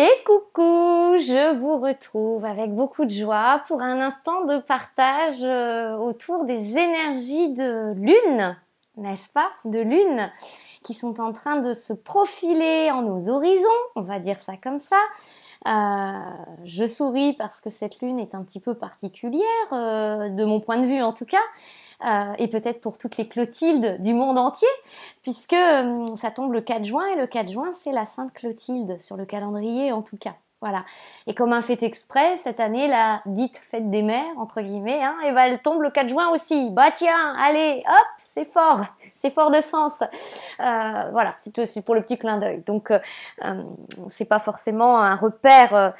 Et coucou, je vous retrouve avec beaucoup de joie pour un instant de partage euh, autour des énergies de lune, n'est-ce pas De lune qui sont en train de se profiler en nos horizons, on va dire ça comme ça. Euh, je souris parce que cette lune est un petit peu particulière, euh, de mon point de vue en tout cas. Euh, et peut-être pour toutes les Clotildes du monde entier, puisque euh, ça tombe le 4 juin, et le 4 juin, c'est la Sainte Clotilde, sur le calendrier en tout cas. Voilà. Et comme un fait exprès, cette année, la dite fête des mères, entre guillemets, hein, et ben, elle tombe le 4 juin aussi. Bah tiens, allez, hop, c'est fort c'est fort de sens. Euh, voilà, c'est pour le petit clin d'œil. Donc, euh, euh, c'est pas forcément un repère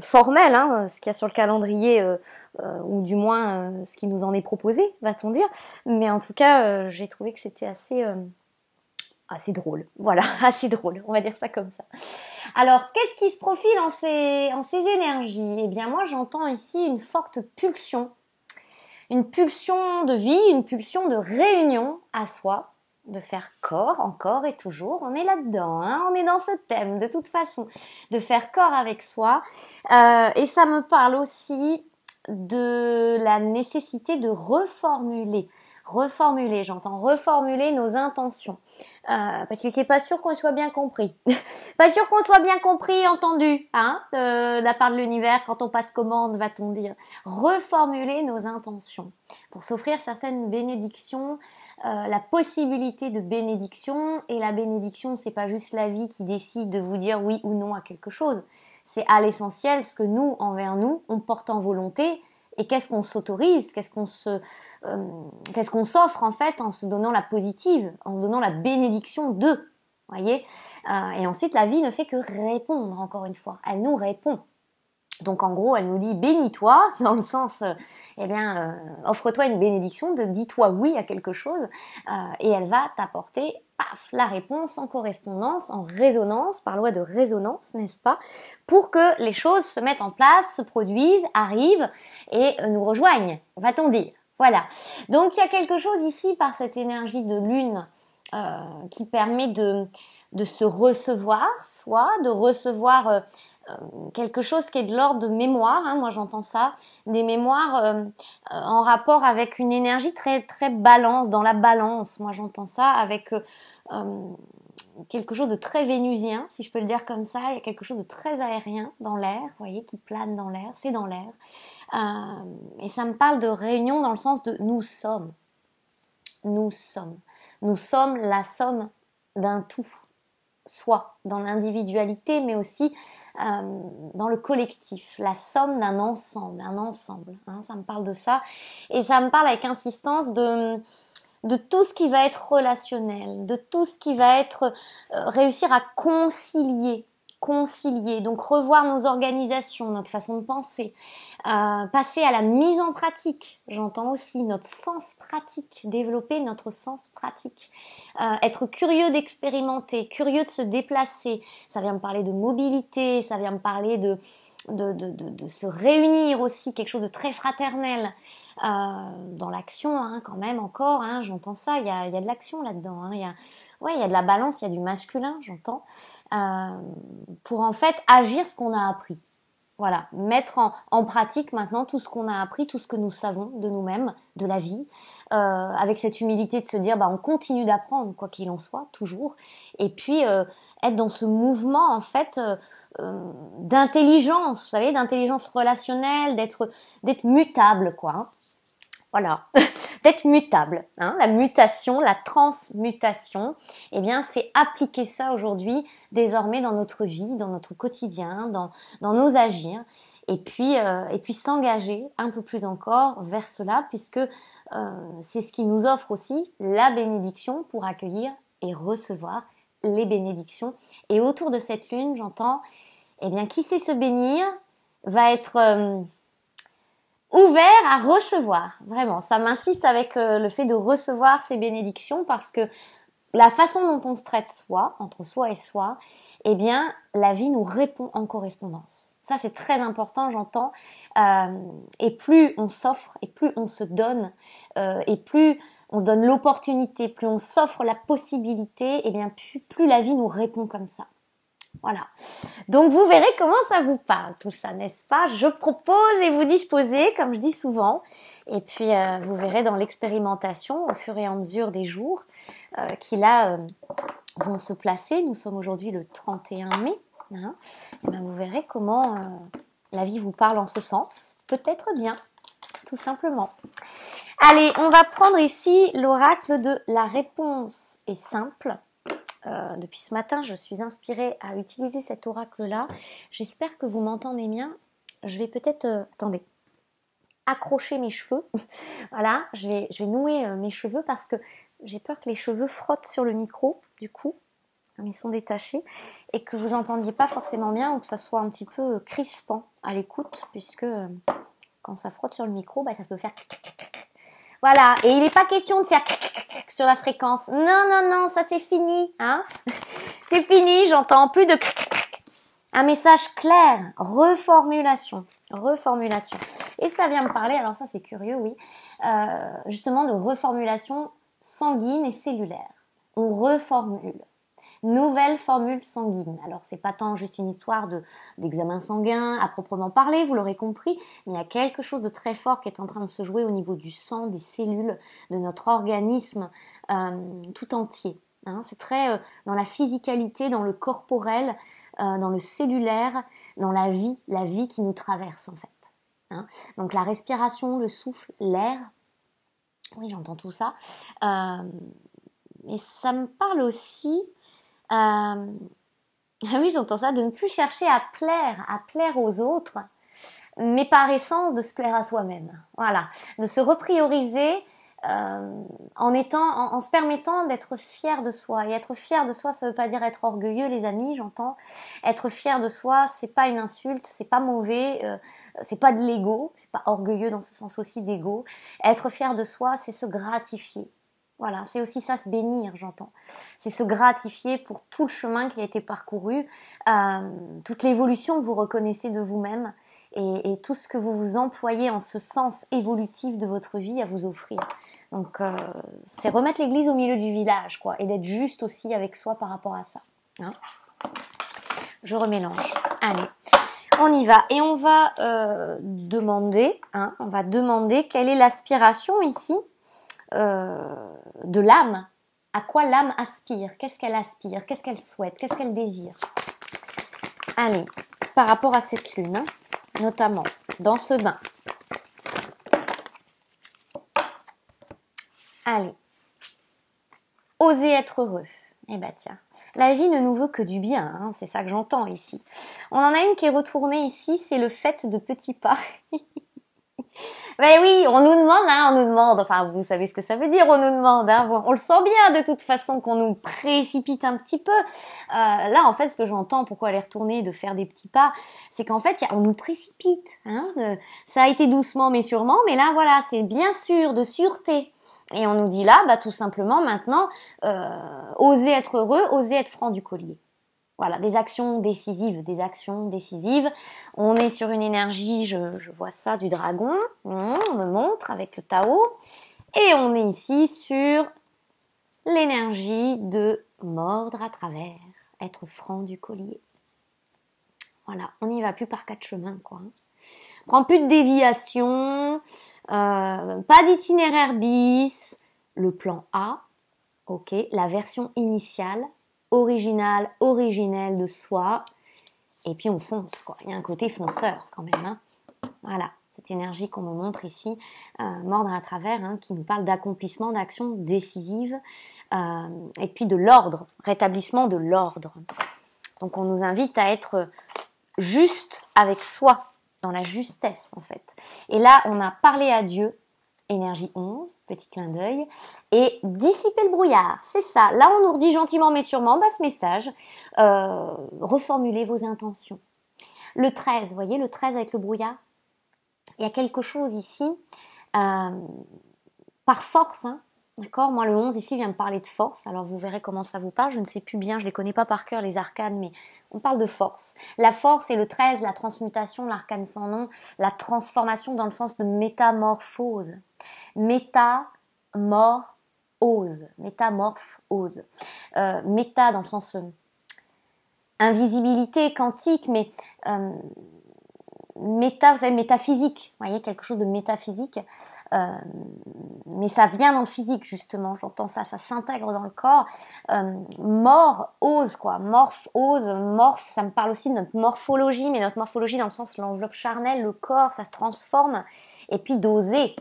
formel, hein, ce qu'il y a sur le calendrier, ou du moins ce qui nous en est proposé, va-t-on dire. Mais en tout cas, j'ai trouvé que c'était assez assez drôle. Voilà, assez drôle, on va dire ça comme ça. Alors, qu'est-ce qui se profile en en ces énergies Eh bien, moi, j'entends ici une forte pulsion une pulsion de vie, une pulsion de réunion à soi, de faire corps, encore et toujours. On est là-dedans, hein, on est dans ce thème de toute façon, de faire corps avec soi. Euh, et ça me parle aussi de la nécessité de reformuler reformuler, j'entends reformuler nos intentions. Euh, parce que c'est pas sûr qu'on soit bien compris. pas sûr qu'on soit bien compris et entendu, hein, de la part de l'univers quand on passe commande, va-t-on dire. Reformuler nos intentions pour s'offrir certaines bénédictions, euh, la possibilité de bénédiction. Et la bénédiction, c'est pas juste la vie qui décide de vous dire oui ou non à quelque chose. C'est à l'essentiel ce que nous, envers nous, on porte en volonté, et qu'est-ce qu'on s'autorise, qu'est-ce qu'on se, euh, qu'est-ce qu'on s'offre en fait en se donnant la positive, en se donnant la bénédiction de voyez. Euh, et ensuite, la vie ne fait que répondre encore une fois. Elle nous répond. Donc en gros, elle nous dit bénis-toi, dans le sens, euh, eh bien, offre-toi une bénédiction, de dis-toi oui à quelque chose, et elle va t'apporter la réponse en correspondance, en résonance, par loi de résonance, n'est-ce pas Pour que les choses se mettent en place, se produisent, arrivent et euh, nous rejoignent, va-t-on dire. Voilà. Donc il y a quelque chose ici par cette énergie de lune euh, qui permet de, se recevoir soit, de recevoir euh, euh, quelque chose qui est de l'ordre de mémoire, hein. moi j'entends ça, des mémoires euh, euh, en rapport avec une énergie très très balance, dans la balance, moi j'entends ça avec quelque chose de très vénusien, si je peux le dire comme ça, il y a quelque chose de très aérien dans l'air, vous voyez, qui plane dans l'air, c'est dans l'air. et ça me parle de réunion dans le sens de nous sommes. Nous sommes. Nous sommes la somme d'un tout. Soit dans l'individualité, mais aussi euh, dans le collectif, la somme d'un ensemble, un ensemble. Hein, ça me parle de ça. Et ça me parle avec insistance de tout ce qui va être relationnel, de tout ce qui va être euh, réussir à concilier concilier, donc revoir nos organisations, notre façon de penser, euh, passer à la mise en pratique, j'entends aussi notre sens pratique, développer notre sens pratique, euh, être curieux d'expérimenter, curieux de se déplacer, ça vient me parler de mobilité, ça vient me parler de, de, de, se réunir aussi, quelque chose de très fraternel. Euh, dans l'action, hein, quand même encore, hein, j'entends ça, il y a, y a, de l'action là-dedans, hein, il y, ouais, y a de la balance, il y a du masculin, j'entends. Euh, pour en fait agir ce qu'on a appris. Voilà, mettre en, pratique maintenant tout ce qu'on a appris, tout ce que nous savons de nous-mêmes, de la vie, euh, avec cette humilité de se dire, bah, on continue d'apprendre, quoi qu'il en soit, toujours. Et puis, euh, être dans ce mouvement, en fait, d'intelligence, vous savez, d'intelligence relationnelle, d'être, d'être mutable, quoi. Hein voilà, d'être mutable. Hein, la mutation, la transmutation, eh bien, c'est appliquer ça aujourd'hui, désormais, dans notre vie, dans notre quotidien, dans, dans nos agirs, et puis, euh, s'engager un peu plus encore vers cela, puisque euh, c'est ce qui nous offre aussi la bénédiction pour accueillir et recevoir les bénédictions. Et autour de cette lune, j'entends, eh bien, qui sait se bénir va être... Euh, ouvert à recevoir. Vraiment, ça m'insiste avec euh, le fait de recevoir ces bénédictions parce que la façon dont on se traite soi, entre soi et soi, eh bien, la vie nous répond en correspondance. Ça, c'est très important, j'entends. Euh, et plus on s'offre, et plus on se donne, euh, et plus on se donne l'opportunité, plus on s'offre la possibilité, eh bien, plus, plus la vie nous répond comme ça. Voilà. Donc vous verrez comment ça vous parle tout ça, n'est-ce pas Je propose et vous disposez, comme je dis souvent. Et puis euh, vous verrez dans l'expérimentation, au fur et à mesure des jours, euh, qui là euh, vont se placer. Nous sommes aujourd'hui le 31 mai. et hein. eh ben, vous verrez comment la vie vous parle en ce sens. Peut-être bien, tout simplement. Allez, on va prendre ici l'oracle de la réponse est simple. Euh, depuis ce matin, je suis inspirée à utiliser cet oracle-là. J'espère que vous m'entendez bien. Je vais peut-être... Euh, attendez. Accrocher mes cheveux. voilà, je vais, je vais nouer euh, mes cheveux parce que j'ai peur que les cheveux frottent sur le micro, du coup, comme ils sont détachés, et que vous entendiez pas forcément bien ou que ça soit un petit peu crispant à l'écoute, puisque quand ça frotte sur le micro, bah, ça peut faire... Voilà. Et il n'est pas question de faire sur la fréquence. Non, non, non, ça c'est fini, hein. c'est fini, j'entends plus de un message clair, reformulation, reformulation. Et ça vient me parler, alors ça c'est curieux, oui, euh, justement de reformulation sanguine et cellulaire. On reformule nouvelle formule sanguine. Alors c'est pas tant juste une histoire d'examen sanguin à proprement parler, vous l'aurez compris, mais il y a quelque chose de très fort qui est en train de se jouer au niveau du sang, des cellules, de notre organisme euh, tout entier. Hein. c'est très euh, dans la physicalité, dans le corporel, euh, dans le cellulaire, dans la vie, la vie qui nous traverse en fait. Hein. Donc la respiration, le souffle, l'air, oui j'entends tout ça. et ça me parle aussi euh, oui, j'entends ça, de ne plus chercher à plaire, à plaire aux autres, mais par essence de se plaire à soi-même. Voilà, de se reprioriser euh, en étant, en, se permettant d'être fier de soi. Et être fier de soi, ça ne veut pas dire être orgueilleux, les amis, j'entends. Être fier de soi, c'est pas une insulte, c'est pas mauvais, ce euh, c'est pas de l'ego, c'est pas orgueilleux dans ce sens aussi d'ego. Être fier de soi, c'est se gratifier. Voilà, c'est aussi ça, se bénir, j'entends. C'est se gratifier pour tout le chemin qui a été parcouru, euh, toute l'évolution que vous reconnaissez de vous-même et, tout ce que vous vous employez en ce sens évolutif de votre vie à vous offrir. Donc, euh, c'est remettre l'église au milieu du village, quoi, et d'être juste aussi avec soi par rapport à ça. Hein. Je remélange. Allez on y va. Et on va euh, demander, hein, on va demander quelle est l'aspiration ici euh, de l'âme, à quoi l'âme aspire, qu'est-ce qu'elle aspire, qu'est-ce qu'elle souhaite, qu'est-ce qu'elle désire. Allez, par rapport à cette lune, hein, notamment dans ce bain. Allez, oser être heureux. Eh bien tiens, la vie ne nous veut que du bien, hein, c'est ça que j'entends ici. On en a une qui est retournée ici, c'est le fait de petits pas. Ben oui, on nous demande, hein, on nous demande. Enfin, vous savez ce que ça veut dire, on nous demande. Hein. On le sent bien de toute façon qu'on nous précipite un petit peu. Euh, là, en fait, ce que j'entends, pourquoi aller retourner, de faire des petits pas, c'est qu'en fait, on nous précipite. Hein, ça a été doucement mais sûrement, mais là, voilà, c'est bien sûr de sûreté. Et on nous dit là, bah, tout simplement, maintenant, euh, oser être heureux, oser être franc du collier. Voilà, des actions décisives, des actions décisives. On est sur une énergie, je, vois ça, du dragon. Mmh, on me montre avec le Tao. Et on est ici sur l'énergie de mordre à travers, être franc du collier. Voilà, on n'y va plus par quatre chemins, quoi. Hein. Prends plus de déviation, euh, pas d'itinéraire bis, le plan A, ok, la version initiale, original, originel de soi. Et puis on fonce, quoi. Il y a un côté fonceur quand même. Hein. Voilà, cette énergie qu'on me montre ici, euh, mordre à travers, hein, qui nous parle d'accomplissement, d'action décisive, euh, et puis de l'ordre, rétablissement de l'ordre. Donc on nous invite à être juste avec soi, dans la justesse en fait. Et là, on a parlé à Dieu, énergie 11, petit clin d'œil, et dissiper le brouillard, c'est ça. Là, on nous redit gentiment mais sûrement bah, ce message, euh, reformulez vos intentions. Le 13, vous voyez, le 13 avec le brouillard, il y a quelque chose ici, euh, par force, hein, D'accord Moi, le 11 ici vient me parler de force. Alors, vous verrez comment ça vous parle. Je ne sais plus bien, je ne les connais pas par cœur, les arcanes, mais on parle de force. La force et le 13, la transmutation, l'arcane sans nom, la transformation dans le sens de métamorphose. Métamorphose. Métamorphose. Euh, méta dans le sens euh, invisibilité quantique, mais euh, méta, vous métaphysique. voyez, quelque chose de métaphysique. Euh, mais ça vient dans le physique, justement. J'entends ça, ça s'intègre dans le corps. Euh, mort, ose, quoi. Morphe, ose, morphe. Ça me parle aussi de notre morphologie, mais notre morphologie dans le sens l'enveloppe charnelle, le corps, ça se transforme. Et puis d'oser.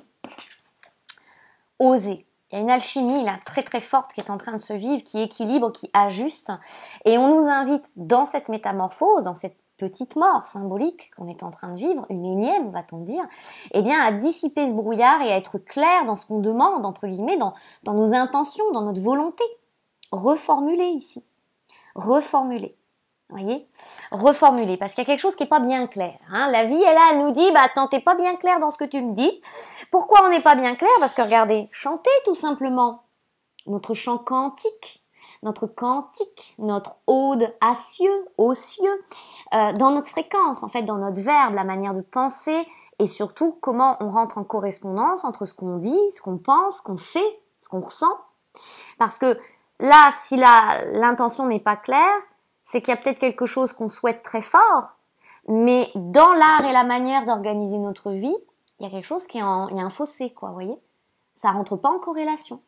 Oser. Il y a une alchimie là très très forte qui est en train de se vivre, qui équilibre, qui ajuste. Et on nous invite dans cette métamorphose, dans cette petite mort symbolique qu'on est en train de vivre, une énième va-t-on dire, eh bien à dissiper ce brouillard et à être clair dans ce qu'on demande, entre guillemets, dans, nos intentions, dans notre volonté. Reformuler ici. Reformuler. Voyez Reformuler, parce qu'il y a quelque chose qui n'est pas bien clair. Hein. La vie, elle, elle nous dit, bah attends, t'es pas bien clair dans ce que tu me dis. Pourquoi on n'est pas bien clair Parce que regardez, chanter tout simplement. Notre chant quantique notre cantique, notre ode à cieux, aux cieux, euh, dans notre fréquence, en fait, dans notre verbe, la manière de penser, et surtout comment on rentre en correspondance entre ce qu'on dit, ce qu'on pense, ce qu'on fait, ce qu'on ressent. Parce que là, si l'intention n'est pas claire, c'est qu'il y a peut-être quelque chose qu'on souhaite très fort, mais dans l'art et la manière d'organiser notre vie, il y a quelque chose qui est en, il y a un fossé, quoi, vous voyez Ça rentre pas en corrélation.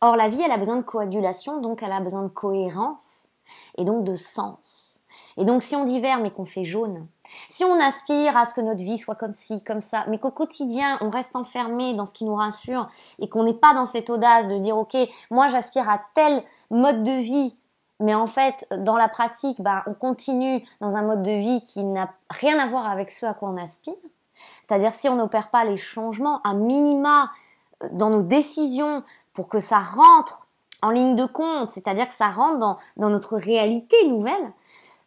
Or, la vie, elle a besoin de coagulation, donc elle a besoin de cohérence et donc de sens. Et donc, si on dit vert mais qu'on fait jaune, si on aspire à ce que notre vie soit comme ci, comme ça, mais qu'au quotidien, on reste enfermé dans ce qui nous rassure et qu'on n'est pas dans cette audace de dire, OK, moi, j'aspire à tel mode de vie, mais en fait, dans la pratique, bah, on continue dans un mode de vie qui n'a rien à voir avec ce à quoi on aspire. C'est-à-dire si on n'opère pas les changements à minima dans nos décisions, pour que ça rentre en ligne de compte, c'est-à-dire que ça rentre dans, notre réalité nouvelle,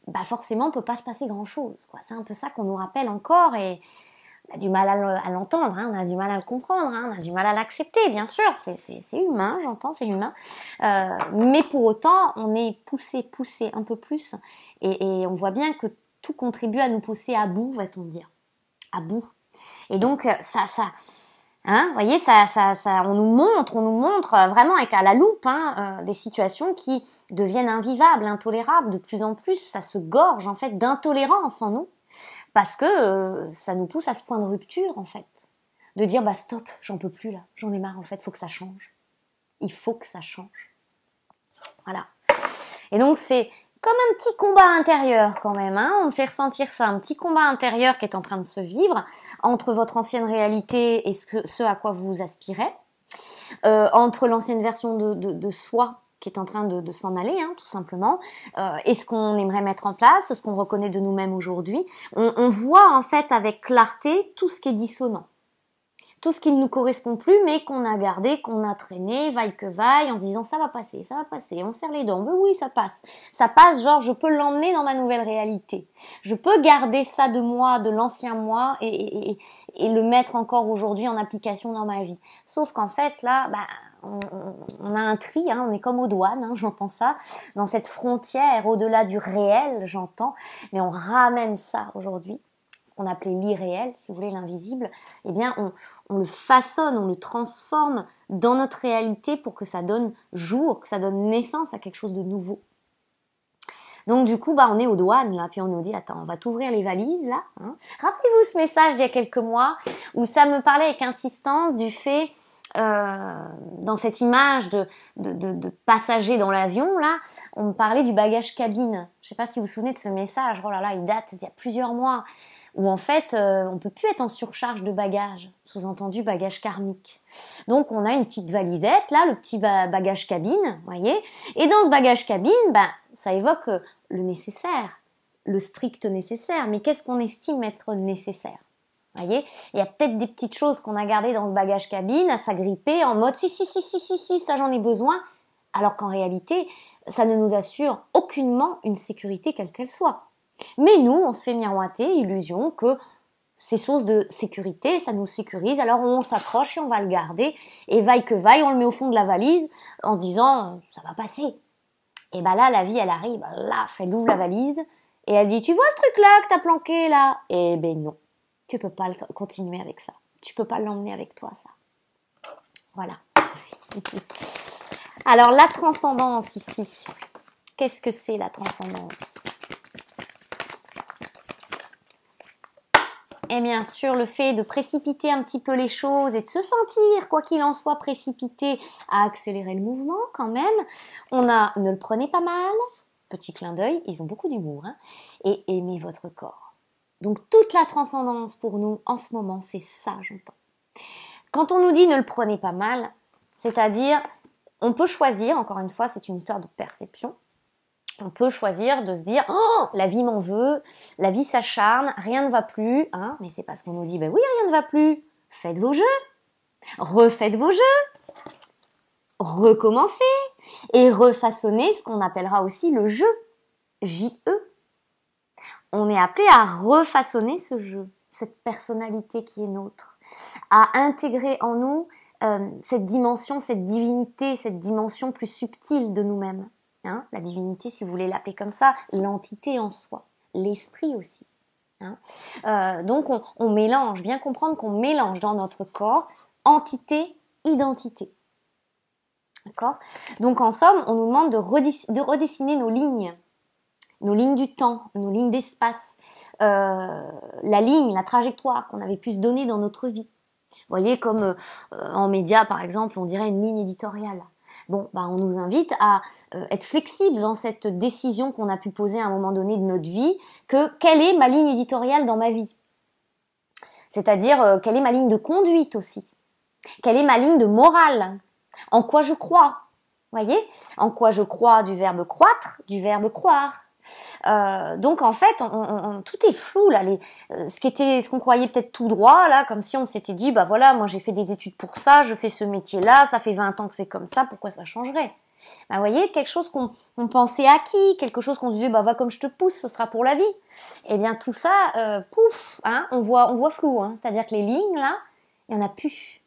bah forcément, on peut pas se passer grand-chose. C'est un peu ça qu'on nous rappelle encore et on a du mal à l'entendre, hein. on a du mal à le comprendre, hein. on a du mal à l'accepter, bien sûr, c'est humain, j'entends, c'est humain. Euh, mais pour autant, on est poussé, poussé un peu plus et, et, on voit bien que tout contribue à nous pousser à bout, va-t-on dire. À bout. Et donc, ça, ça, Hein, vous voyez, ça, ça, ça, on nous montre, on nous montre euh, vraiment avec à la loupe hein, euh, des situations qui deviennent invivables, intolérables de plus en plus. Ça se gorge en fait d'intolérance en nous parce que euh, ça nous pousse à ce point de rupture en fait, de dire bah stop, j'en peux plus là, j'en ai marre en fait, faut que ça change. Il faut que ça change. Voilà. Et donc c'est comme un petit combat intérieur quand même. Hein on fait ressentir ça, un petit combat intérieur qui est en train de se vivre entre votre ancienne réalité et ce, ce à quoi vous aspirez, euh, entre l'ancienne version de, de, soi qui est en train de, s'en aller, hein, tout simplement, euh, et ce qu'on aimerait mettre en place, ce qu'on reconnaît de nous-mêmes aujourd'hui. On, on voit en fait avec clarté tout ce qui est dissonant tout ce qui ne nous correspond plus, mais qu'on a gardé, qu'on a traîné, vaille que vaille, en disant ça va passer, ça va passer, on serre les dents, mais oui, ça passe. Ça passe, genre, je peux l'emmener dans ma nouvelle réalité. Je peux garder ça de moi, de l'ancien moi, et, et, le mettre encore aujourd'hui en application dans ma vie. Sauf qu'en fait, là, bah, on, on a un tri, hein, on est comme aux douanes, hein, j'entends ça, dans cette frontière au-delà du réel, j'entends, mais on ramène ça aujourd'hui ce qu'on appelait l'irréel, si vous voulez, l'invisible, eh bien, on, le façonne, on le transforme dans notre réalité pour que ça donne jour, que ça donne naissance à quelque chose de nouveau. Donc du coup, bah, on est aux douanes là, puis on nous dit attends, on va t'ouvrir les valises là. Hein. Rappelez-vous ce message d'il y a quelques mois où ça me parlait avec insistance du fait euh, dans cette image de, de, de, passager dans l'avion, là, on me parlait du bagage cabine. Je ne sais pas si vous vous souvenez de ce message. Oh là là, il date d'il y a plusieurs mois où en fait on euh, on peut plus être en surcharge de bagages, sous-entendu bagages karmiques. Donc on a une petite valisette là, le petit bagage cabine, voyez. Et dans ce bagage cabine, bah, ça évoque euh, le nécessaire, le strict nécessaire. Mais qu'est-ce qu'on estime être nécessaire Voyez, il y a peut-être des petites choses qu'on a gardées dans ce bagage cabine à s'agripper en mode si si si si si si ça j'en ai besoin, alors qu'en réalité ça ne nous assure aucunement une sécurité quelle qu'elle soit. Mais nous, on se fait miroiter illusion que c'est source de sécurité, ça nous sécurise, alors on s'accroche et on va le garder, et vaille que vaille, on le met au fond de la valise en se disant ça va passer. Et bah ben là, la vie, elle arrive, là, elle ouvre la valise, et elle dit tu vois ce truc-là que t'as planqué là Et eh ben non, tu peux pas continuer avec ça, tu peux pas l'emmener avec toi ça. Voilà. Alors la transcendance ici, qu'est-ce que c'est la transcendance Et bien sûr, le fait de précipiter un petit peu les choses et de se sentir, quoi qu'il en soit, précipité, à accélérer le mouvement quand même. On a ne le prenez pas mal, petit clin d'œil, ils ont beaucoup d'humour, hein. et aimez votre corps. Donc toute la transcendance pour nous en ce moment, c'est ça, j'entends. Quand on nous dit ne le prenez pas mal, c'est-à-dire on peut choisir, encore une fois, c'est une histoire de perception, on peut choisir de se dire oh, la vie m'en veut, la vie s'acharne, rien ne va plus, hein, mais c'est parce qu'on nous dit ben oui rien ne va plus, faites vos jeux, refaites vos jeux, recommencez et refaçonnez ce qu'on appellera aussi le jeu, J-E. On est appelé à refaçonner ce jeu, cette personnalité qui est nôtre, à intégrer en nous euh, cette dimension, cette divinité, cette dimension plus subtile de nous-mêmes. Hein, la divinité, si vous voulez l'appeler comme ça, l'entité en soi, l'esprit aussi. Hein. Euh, donc on, mélange, bien comprendre qu'on mélange dans notre corps entité, identité. D'accord Donc en somme, on nous demande de, redessiner nos lignes, nos lignes du temps, nos lignes d'espace, euh, la ligne, la trajectoire qu'on avait pu se donner dans notre vie. Vous voyez, comme euh, en média par exemple, on dirait une ligne éditoriale bon, bah, on nous invite à euh, être flexibles dans cette décision qu'on a pu poser à un moment donné de notre vie, que quelle est ma ligne éditoriale dans ma vie C'est-à-dire, euh, quelle est ma ligne de conduite aussi Quelle est ma ligne de morale En quoi je crois Voyez En quoi je crois du verbe croître, du verbe croire euh, donc en fait, tout est flou là. Euh, ce qui ce qu'on croyait peut-être tout droit là, comme si on s'était dit, bah voilà, moi j'ai fait des études pour ça, je fais ce métier-là, ça fait 20 ans que c'est comme ça, pourquoi ça changerait bah, vous voyez, quelque chose qu'on pensait acquis, quelque chose qu'on se disait, bah, va comme je te pousse, ce sera pour la vie. Eh bien, tout ça, euh, pouf, hein, on voit, on voit flou, hein. C'est-à-dire que les lignes, là, il n'y en a plus.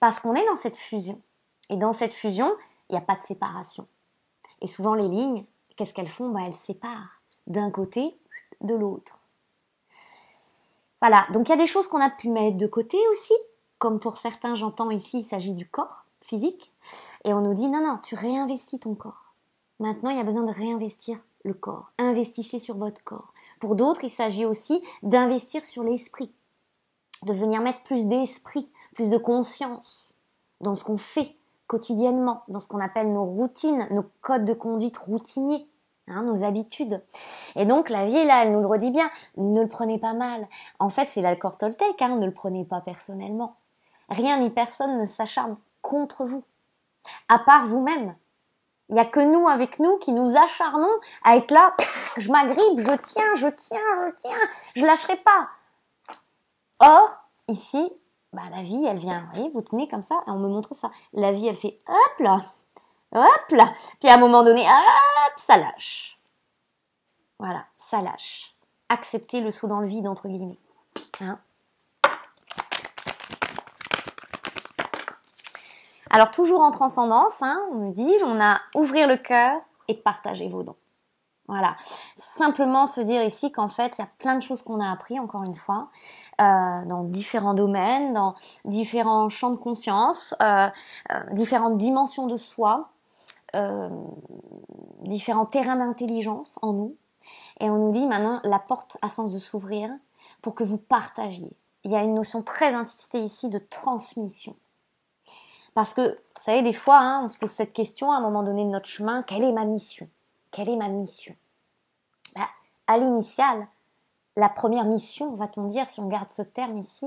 Parce qu'on est dans cette fusion. Et dans cette fusion, il n'y a pas de séparation. Et souvent, les lignes, qu'est-ce qu'elles font bah, Elles séparent d'un côté de l'autre. Voilà, donc il y a des choses qu'on a pu mettre de côté aussi, comme pour certains j'entends ici, il s'agit du corps physique, et on nous dit non, non, tu réinvestis ton corps. Maintenant, il y a besoin de réinvestir le corps. Investissez sur votre corps. Pour d'autres, il s'agit aussi d'investir sur l'esprit, de venir mettre plus d'esprit, plus de conscience dans ce qu'on fait, quotidiennement, dans ce qu'on appelle nos routines, nos codes de conduite routiniers. Hein, nos habitudes. Et donc la vie, là, elle nous le redit bien, ne le prenez pas mal. En fait, c'est l'alcool Toltec, hein, ne le prenez pas personnellement. Rien ni personne ne s'acharne contre vous, à part vous-même. Il n'y a que nous avec nous qui nous acharnons à être là, je m'agrippe, je tiens, je tiens, je tiens, je lâcherai pas. Or, ici, bah, la vie, elle vient, vous voyez, vous tenez comme ça, et on me montre ça. La vie, elle fait hop là, hop là, puis à un moment donné, hop, ça lâche. Voilà, ça lâche. Acceptez le saut dans le vide, entre guillemets. Hein. Alors, toujours en transcendance, hein, on me dit, on a ouvrir le cœur et partager vos dons. Voilà. Simplement se dire ici qu'en fait, il y a plein de choses qu'on a appris, encore une fois. Euh, dans différents domaines, dans différents champs de conscience, euh, euh, différentes dimensions de soi, différents terrains d'intelligence en nous. Et on nous dit maintenant la porte a sens de s'ouvrir pour que vous partagiez. Il y a une notion très insistée ici de transmission. Parce que, vous savez, des fois, hein, on se pose cette question à un moment donné de notre chemin, quelle est ma mission Quelle est ma mission bah, À l'initiale, la première mission, va-t-on dire, si on garde ce terme ici,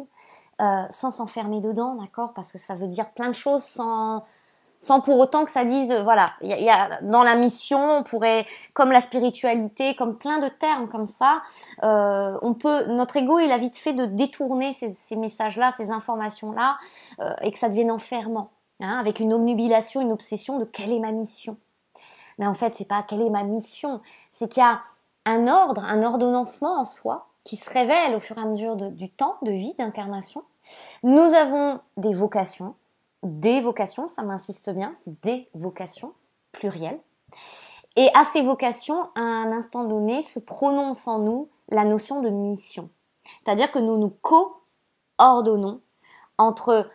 euh, sans s'enfermer dedans, d'accord Parce que ça veut dire plein de choses sans, sans pour autant que ça dise, euh, voilà, il y a, dans la mission, on pourrait, comme la spiritualité, comme plein de termes comme ça, euh, on peut, notre ego, il a vite fait de détourner ces, messages-là, ces informations-là, et que ça devienne enfermant, hein, avec une omnubilation, une obsession de quelle est ma mission. Mais en fait, c'est pas quelle est ma mission, c'est qu'il y a un ordre, un ordonnancement en soi qui se révèle au fur et à mesure du temps de vie d'incarnation. Nous avons des vocations, des vocations, ça m'insiste bien, des vocations, pluriel. Et à ces vocations, à un instant donné, se prononce en nous la notion de mission. C'est-à-dire que nous nous coordonnons entre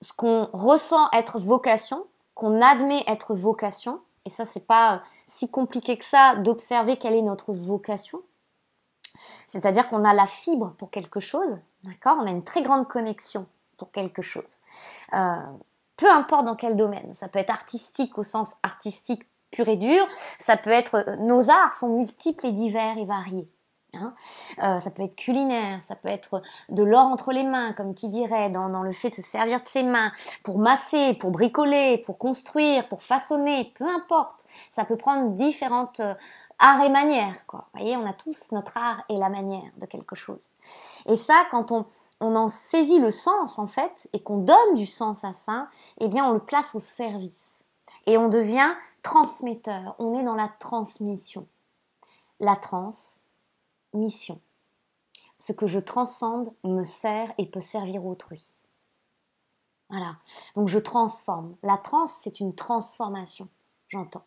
ce qu'on ressent être vocation, qu'on admet être vocation, et ça c'est pas si compliqué que ça d'observer quelle est notre vocation. C'est-à-dire qu'on a la fibre pour quelque chose, d'accord On a une très grande connexion pour quelque chose. Euh, peu importe dans quel domaine, ça peut être artistique au sens artistique pur et dur, ça peut être euh, nos arts sont multiples et divers et variés. Hein. Euh, ça peut être culinaire, ça peut être de l'or entre les mains, comme qui dirait, dans, le fait de se servir de ses mains, pour masser, pour bricoler, pour construire, pour façonner, peu importe. Ça peut prendre différentes euh, arts et manières, quoi. Vous voyez, on a tous notre art et la manière de quelque chose. Et ça, quand on, on en saisit le sens, en fait, et qu'on donne du sens à ça, eh bien, on le place au service. Et on devient transmetteur, on est dans la transmission. La transe, mission. Ce que je transcende me sert et peut servir autrui. Voilà. Donc je transforme. La trans, c'est une transformation, j'entends.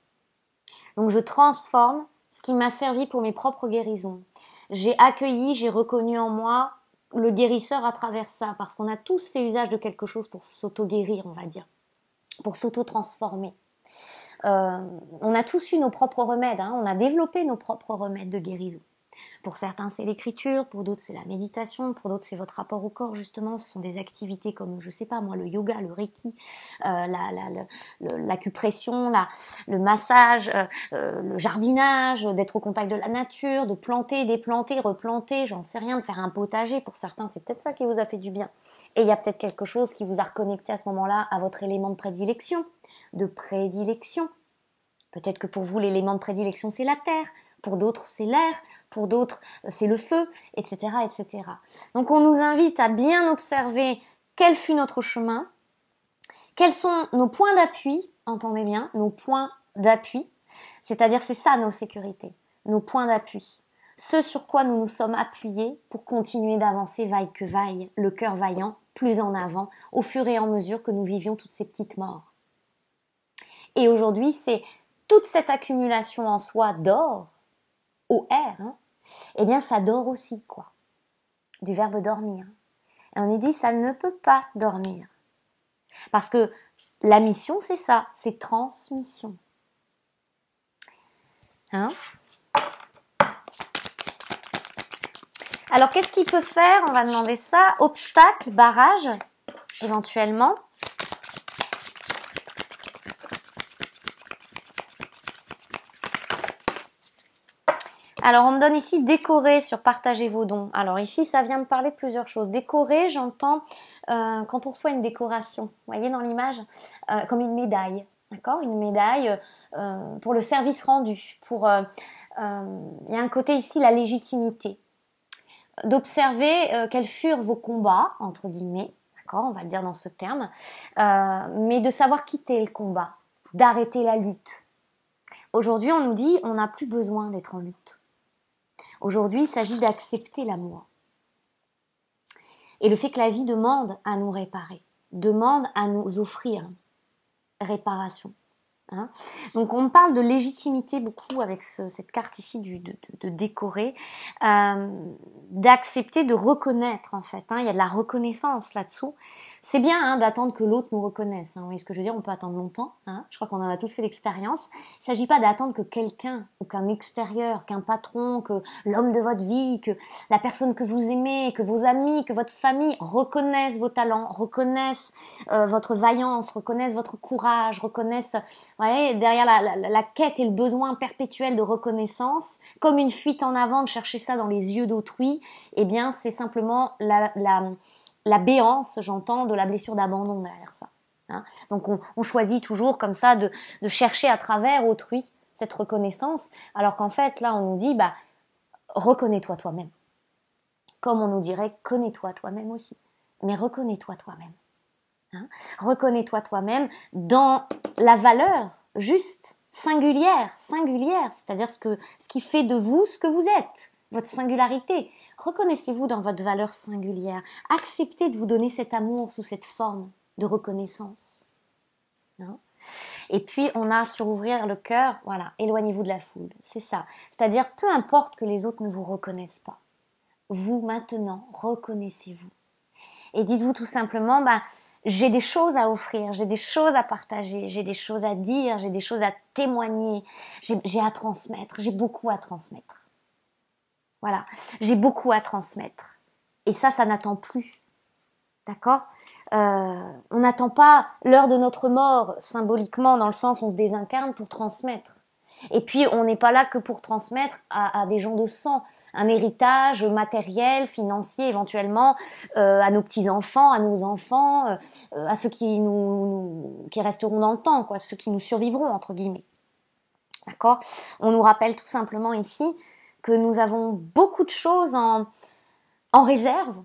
Donc je transforme ce qui m'a servi pour mes propres guérisons. J'ai accueilli, j'ai reconnu en moi le guérisseur à travers ça, parce qu'on a tous fait usage de quelque chose pour s'auto-guérir, on va dire, pour s'auto-transformer. Euh, on a tous eu nos propres remèdes, hein. on a développé nos propres remèdes de guérison. Pour certains, c'est l'écriture, pour d'autres, c'est la méditation, pour d'autres, c'est votre rapport au corps, justement. Ce sont des activités comme, je sais pas, moi, le yoga, le reiki, euh, l'acupression, la, le massage, euh, euh, le jardinage, d'être au contact de la nature, de planter, déplanter, replanter, j'en sais rien, de faire un potager. Pour certains, c'est peut-être ça qui vous a fait du bien. Et il y a peut-être quelque chose qui vous a reconnecté à ce moment-là à votre élément de prédilection, de prédilection. Peut-être que pour vous, l'élément de prédilection, c'est la terre pour d'autres c'est l'air, pour d'autres euh, c'est le feu, etc., etc. Donc on nous invite à bien observer quel fut notre chemin, quels sont nos points d'appui, entendez bien, nos points d'appui, c'est-à-dire c'est ça nos sécurités, nos points d'appui, ce sur quoi nous nous sommes appuyés pour continuer d'avancer vaille que vaille, le cœur vaillant, plus en avant, au fur et en mesure que nous vivions toutes ces petites morts. Et aujourd'hui, c'est toute cette accumulation en soi d'or o hein, eh bien ça dort aussi, quoi. Du verbe dormir. Et on est dit ça ne peut pas dormir. Parce que la mission, c'est ça, c'est transmission. Hein? Alors qu'est-ce qu'il peut faire On va demander ça. Obstacle, barrage, éventuellement. Alors on me donne ici décorer sur partager vos dons. Alors ici ça vient me parler de plusieurs choses. Décorer, j'entends euh, quand on reçoit une décoration, vous voyez dans l'image, euh, comme une médaille, d'accord Une médaille euh, pour le service rendu, pour... Il y a un côté ici, la légitimité. D'observer quels furent vos combats, entre guillemets, d'accord On va le dire dans ce terme. mais de savoir quitter le combat, d'arrêter la lutte. Aujourd'hui, on nous dit on n'a plus besoin d'être en lutte. Aujourd'hui, il s'agit d'accepter l'amour. Et le fait que la vie demande à nous réparer, demande à nous offrir réparation. Hein. Donc on parle de légitimité beaucoup avec cette carte ici du, de, de, décorer, euh, d'accepter, de reconnaître en fait. Hein, il y a de la reconnaissance là-dessous. C'est bien hein, d'attendre que l'autre nous reconnaisse. Hein. vous voyez ce que je veux dire On peut attendre longtemps. Hein. je crois qu'on en a tous fait l'expérience. Il ne s'agit pas d'attendre que quelqu'un ou qu'un extérieur, qu'un patron, que l'homme de votre vie, que la personne que vous aimez, que vos amis, que votre famille reconnaissent vos talents, reconnaissent euh, votre vaillance, reconnaissent votre courage, reconnaissent derrière la, quête et le besoin perpétuel de reconnaissance, comme une fuite en avant de chercher ça dans les yeux d'autrui, eh bien, c'est simplement la, béance, j'entends, de la blessure d'abandon derrière ça. Hein. Donc, on, choisit toujours comme ça de, chercher à travers autrui cette reconnaissance, alors qu'en fait, là, on nous dit, bah, reconnais-toi toi-même. Comme on nous dirait, connais-toi toi-même aussi. Mais reconnais-toi toi-même. Hein. Reconnais-toi toi-même dans la valeur juste, singulière, singulière, c'est-à-dire ce, que, ce qui fait de vous ce que vous êtes, votre singularité. Reconnaissez-vous dans votre valeur singulière. Acceptez de vous donner cet amour sous cette forme de reconnaissance. Hein. et puis on a sur ouvrir le cœur, voilà, éloignez-vous de la foule, c'est ça. C'est-à-dire peu importe que les autres ne vous reconnaissent pas. Vous maintenant, reconnaissez-vous. Et dites-vous tout simplement, bah, j'ai des choses à offrir, j'ai des choses à partager, j'ai des choses à dire, j'ai des choses à témoigner, j'ai à transmettre, j'ai beaucoup à transmettre. Voilà, j'ai beaucoup à transmettre. Et ça, ça n'attend plus. D'accord euh, On n'attend pas l'heure de notre mort symboliquement, dans le sens où on se désincarne pour transmettre. Et puis on n'est pas là que pour transmettre à des gens de sang un héritage matériel, financier éventuellement euh, à nos petits enfants, à nos enfants, euh, à ceux qui nous qui resteront dans le temps, quoi, ceux qui nous survivront entre guillemets. D'accord On nous rappelle tout simplement ici que nous avons beaucoup de choses en, en réserve,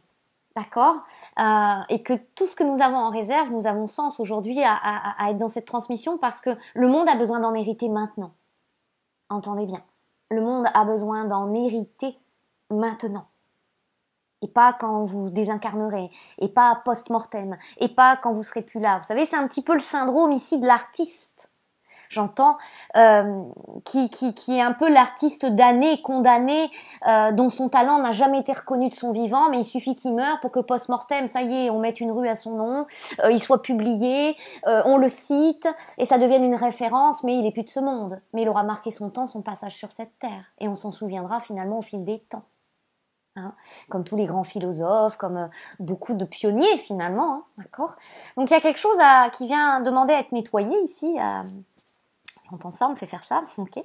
d'accord euh, Et que tout ce que nous avons en réserve, nous avons sens aujourd'hui à être dans cette transmission parce que le monde a besoin d'en hériter maintenant. Entendez bien. Le monde a besoin d'en hériter maintenant. Et pas quand vous désincarnerez, et pas post-mortem, et pas quand vous serez plus là. Vous savez, c'est un petit peu le syndrome ici de l'artiste j'entends, euh, qui, qui, qui, est un peu l'artiste damné, condamné, euh, dont son talent n'a jamais été reconnu de son vivant, mais il suffit qu'il meure pour que post-mortem, ça y est, on mette une rue à son nom, euh, il soit publié, euh, on le cite, et ça devienne une référence, mais il est plus de ce monde. Mais il aura marqué son temps, son passage sur cette terre, et on s'en souviendra finalement au fil des temps. Hein, comme tous les grands philosophes, comme euh, beaucoup de pionniers finalement, hein, d'accord Donc il y a quelque chose à, qui vient demander à être nettoyé ici, à, entend ça, on fait faire ça, ok,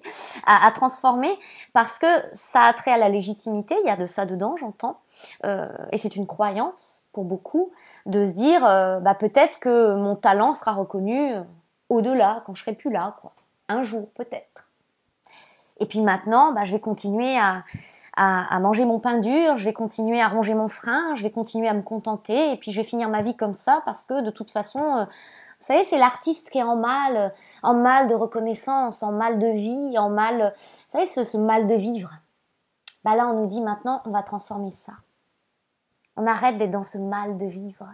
à, transformer parce que ça a trait à la légitimité, il y a de ça dedans, j'entends, euh, et c'est une croyance pour beaucoup de se dire, euh, bah, peut-être que mon talent sera reconnu euh, au-delà, quand je serai plus là, un jour peut-être. Et puis maintenant, bah, je vais continuer à, manger mon pain dur, je vais continuer à ronger mon frein, je vais continuer à me contenter, et puis je vais finir ma vie comme ça parce que de toute façon, vous savez, c'est l'artiste qui est en mal, euh, en mal de reconnaissance, en mal de vie, en mal, euh, vous savez, ce, mal de vivre. Bah là, on nous dit maintenant, on va transformer ça. On arrête d'être dans ce mal de vivre.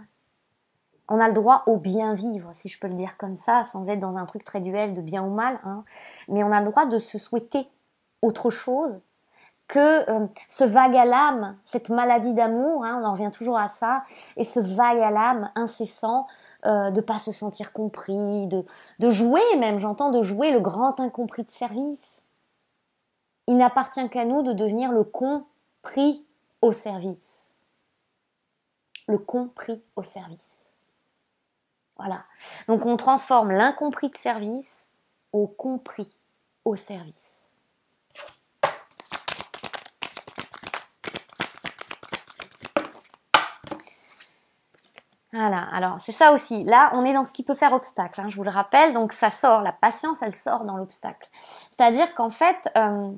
On a le droit au bien vivre, si je peux le dire comme ça, sans être dans un truc très duel de bien ou mal. Hein. Mais on a le droit de se souhaiter autre chose que euh, ce vague à l'âme, cette maladie d'amour, hein, on en revient toujours à ça, et ce vague à l'âme incessant de euh, de pas se sentir compris, de, de jouer même, j'entends, de jouer le grand incompris de service. Il n'appartient qu'à nous de devenir le compris au service. Le compris au service. Voilà. Donc on transforme l'incompris de service au compris au service. Voilà, alors c'est ça aussi. Là, on est dans ce qui peut faire obstacle, hein, je vous le rappelle. Donc ça sort, la patience, elle sort dans l'obstacle. C'est-à-dire qu'en fait, euh,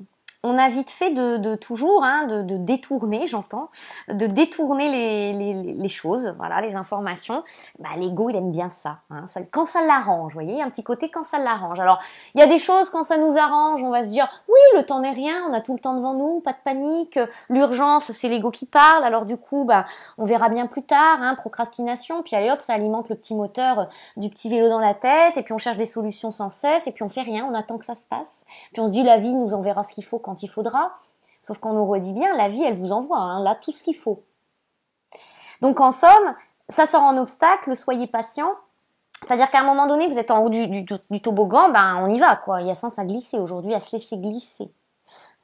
on a vite fait de, toujours, hein, de, détourner, j'entends, de détourner les, choses, voilà, les informations. Bah, l'ego, il aime bien hein. ça, Quand ça l'arrange, vous voyez, un petit côté quand ça l'arrange. Alors, il y a des choses, quand ça nous arrange, on va se dire, oui, le temps n'est rien, on a tout le temps devant nous, pas de panique, l'urgence, c'est l'ego qui parle, alors du coup, bah, on verra bien plus tard, hein, procrastination, puis allez hop, ça alimente le petit moteur du petit vélo dans la tête, et puis on cherche des solutions sans cesse, et puis on fait rien, on attend que ça se passe, puis on se dit, la vie nous enverra ce qu'il faut quand il faudra. Sauf qu'on nous redit bien, la vie, elle vous envoie, hein, là, tout ce qu'il faut. Donc en somme, ça sort en obstacle, soyez patient. C'est-à-dire qu'à un moment donné, vous êtes en haut du, toboggan, ben on y va, quoi. Il y a sens à glisser aujourd'hui, à se laisser glisser.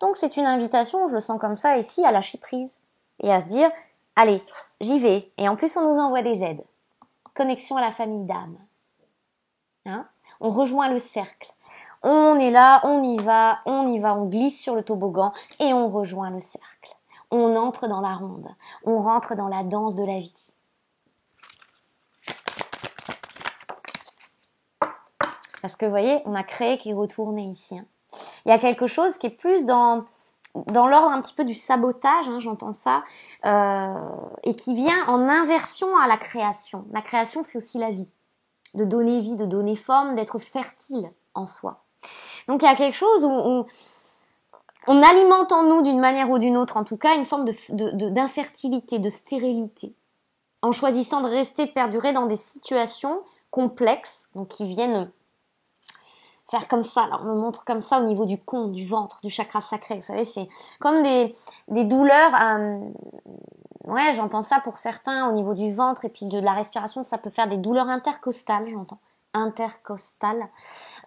Donc c'est une invitation, je le sens comme ça ici, à lâcher prise et à se dire, allez, j'y vais. Et en plus, on nous envoie des aides. Connexion à la famille d'âme. Hein on rejoint le cercle. On est là, on y va, on y va, on glisse sur le toboggan et on rejoint le cercle. On entre dans la ronde, on rentre dans la danse de la vie. Parce que vous voyez, on a créé qui retourné ici. Hein. Il y a quelque chose qui est plus dans, l'ordre un petit peu du sabotage, hein, j'entends ça, euh, et qui vient en inversion à la création. La création, c'est aussi la vie, de donner vie, de donner forme, d'être fertile en soi. Donc il y a quelque chose où on, alimente en nous d'une manière ou d'une autre, en tout cas, une forme d'infertilité, de, stérilité, en choisissant de rester perdurer dans des situations complexes, donc qui viennent faire comme ça. Alors, on me montre comme ça au niveau du con, du ventre, du chakra sacré. Vous savez, c'est comme des, douleurs. Euh, ouais, j'entends ça pour certains au niveau du ventre et puis de la respiration. Ça peut faire des douleurs intercostales, j'entends intercostales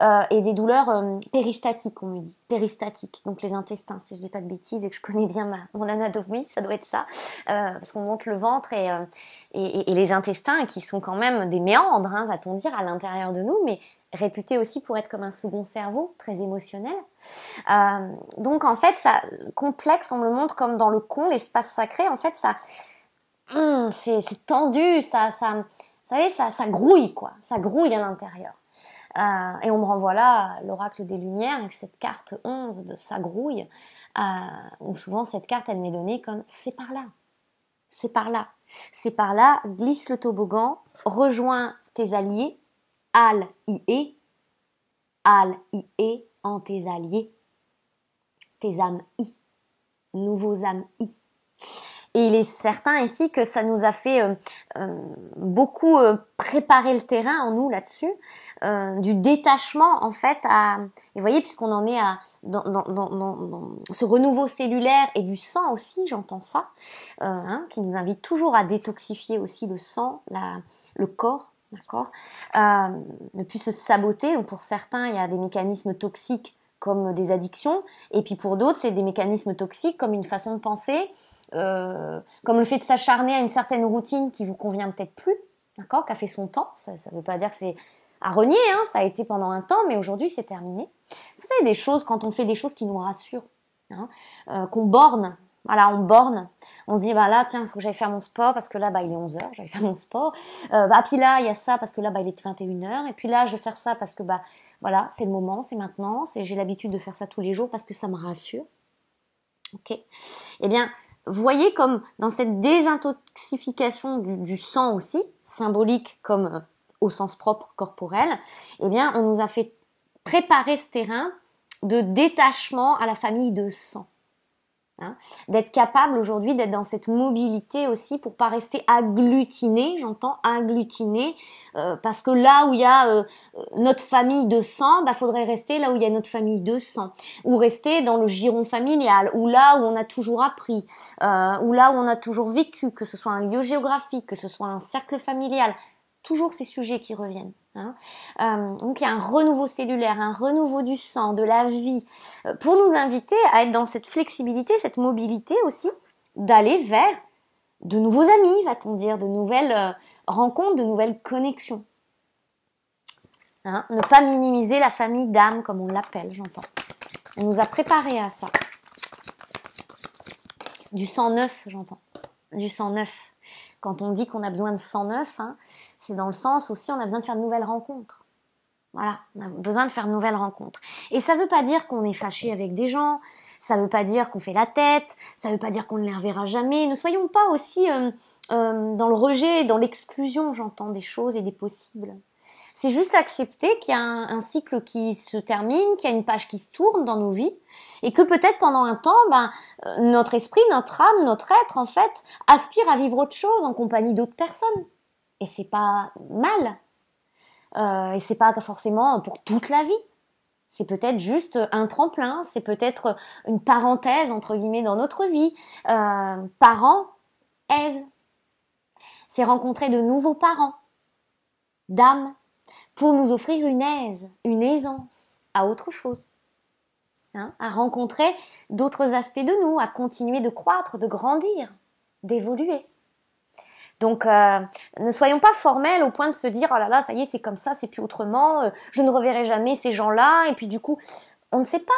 euh, et des douleurs euh, péristatiques, on me dit. Péristatiques, donc les intestins, si je ne dis pas de bêtises et que je connais bien ma, mon anatomie, ça doit être ça. Euh, parce qu'on monte le ventre et, et, les intestins qui sont quand même des méandres, hein, va-t-on dire, à l'intérieur de nous, mais réputés aussi pour être comme un second cerveau, très émotionnel. donc en fait, ça complexe, on me le montre comme dans le con, l'espace sacré, en fait, ça... Hum, c'est tendu, ça... ça vous savez, ça, ça grouille, quoi. Ça grouille à l'intérieur. Euh, et on me renvoie là l'oracle des Lumières avec cette carte 11 de sa grouille, euh, souvent cette carte, elle m'est donnée comme c'est par là, c'est par là, c'est par là, glisse le toboggan, rejoins tes alliés, al i al i en tes alliés, tes âmes i, nouveaux âmes i, et il est certain ici que ça nous a fait euh, euh, beaucoup euh, préparer le terrain en nous là-dessus, du détachement en fait à... Et vous voyez, puisqu'on en est à dans, dans, dans, ce renouveau cellulaire et du sang aussi, j'entends ça, hein, qui nous invite toujours à détoxifier aussi le sang, la, le corps, d'accord Ne plus se saboter, Donc pour certains, il y a des mécanismes toxiques comme des addictions, et puis pour d'autres, c'est des mécanismes toxiques comme une façon de penser euh, comme le fait de s'acharner à une certaine routine qui vous convient peut-être plus, d'accord, qui a fait son temps. Ça ne veut pas dire que c'est à renier, hein, ça a été pendant un temps, mais aujourd'hui c'est terminé. Vous savez, des choses, quand on fait des choses qui nous rassurent, hein, euh, qu'on borne, voilà, on borne. On se dit, bah là, tiens, il faut que j'aille faire mon sport parce que là, bah, il est 11h, j'allais faire mon sport. Euh, bah, puis là, il y a ça parce que là, bah, il est 21h. Et puis là, je vais faire ça parce que, bah, voilà, c'est le moment, c'est maintenant. J'ai l'habitude de faire ça tous les jours parce que ça me rassure. Ok Eh bien, vous voyez comme dans cette désintoxification du, sang aussi, symbolique comme euh, au sens propre corporel, eh bien, on nous a fait préparer ce terrain de détachement à la famille de sang. Hein, d'être capable aujourd'hui d'être dans cette mobilité aussi pour pas rester agglutiné, j'entends agglutiné, euh, parce que là où il y a euh, euh, notre famille de sang, il bah, faudrait rester là où il y a notre famille de sang, ou rester dans le giron familial, ou là où on a toujours appris, ou là où on a toujours vécu, que ce soit un lieu géographique, que ce soit un cercle familial, toujours ces sujets qui reviennent. Hein. Euh, donc il y a un renouveau cellulaire, un renouveau du sang, de la vie, euh, pour nous inviter à être dans cette flexibilité, cette mobilité aussi, d'aller vers de nouveaux amis, va-t-on dire, de nouvelles euh, rencontres, de nouvelles connexions. Hein. ne pas minimiser la famille d'âme, comme on l'appelle, j'entends. On nous a préparé à ça. Du sang neuf, j'entends. Du sang neuf. Quand on dit qu'on a besoin de sang neuf, hein, c'est dans le sens aussi, on a besoin de faire de nouvelles rencontres. Voilà, on a besoin de faire de nouvelles rencontres. Et ça ne veut pas dire qu'on est fâché avec des gens, ça ne veut pas dire qu'on fait la tête, ça ne veut pas dire qu'on ne les reverra jamais. Ne soyons pas aussi euh, euh, dans le rejet, dans l'exclusion, j'entends, des choses et des possibles. C'est juste accepter qu'il y a un, cycle qui se termine, qu'il y a une page qui se tourne dans nos vies, et que peut-être pendant un temps, ben, euh, notre esprit, notre âme, notre être, en fait, aspire à vivre autre chose en compagnie d'autres personnes. Et c'est pas mal. Euh, et c'est pas forcément pour toute la vie. C'est peut-être juste un tremplin, c'est peut-être une parenthèse entre guillemets dans notre vie. Euh, parents, aise. C'est rencontrer de nouveaux parents, d'âme, pour nous offrir une aise, une aisance à autre chose. Hein, à rencontrer d'autres aspects de nous, à continuer de croître, de grandir, d'évoluer. Donc, euh, ne soyons pas formels au point de se dire oh là là, ça y est, c'est comme ça, c'est plus autrement. Euh, je ne reverrai jamais ces gens-là. Et puis du coup, on ne sait pas.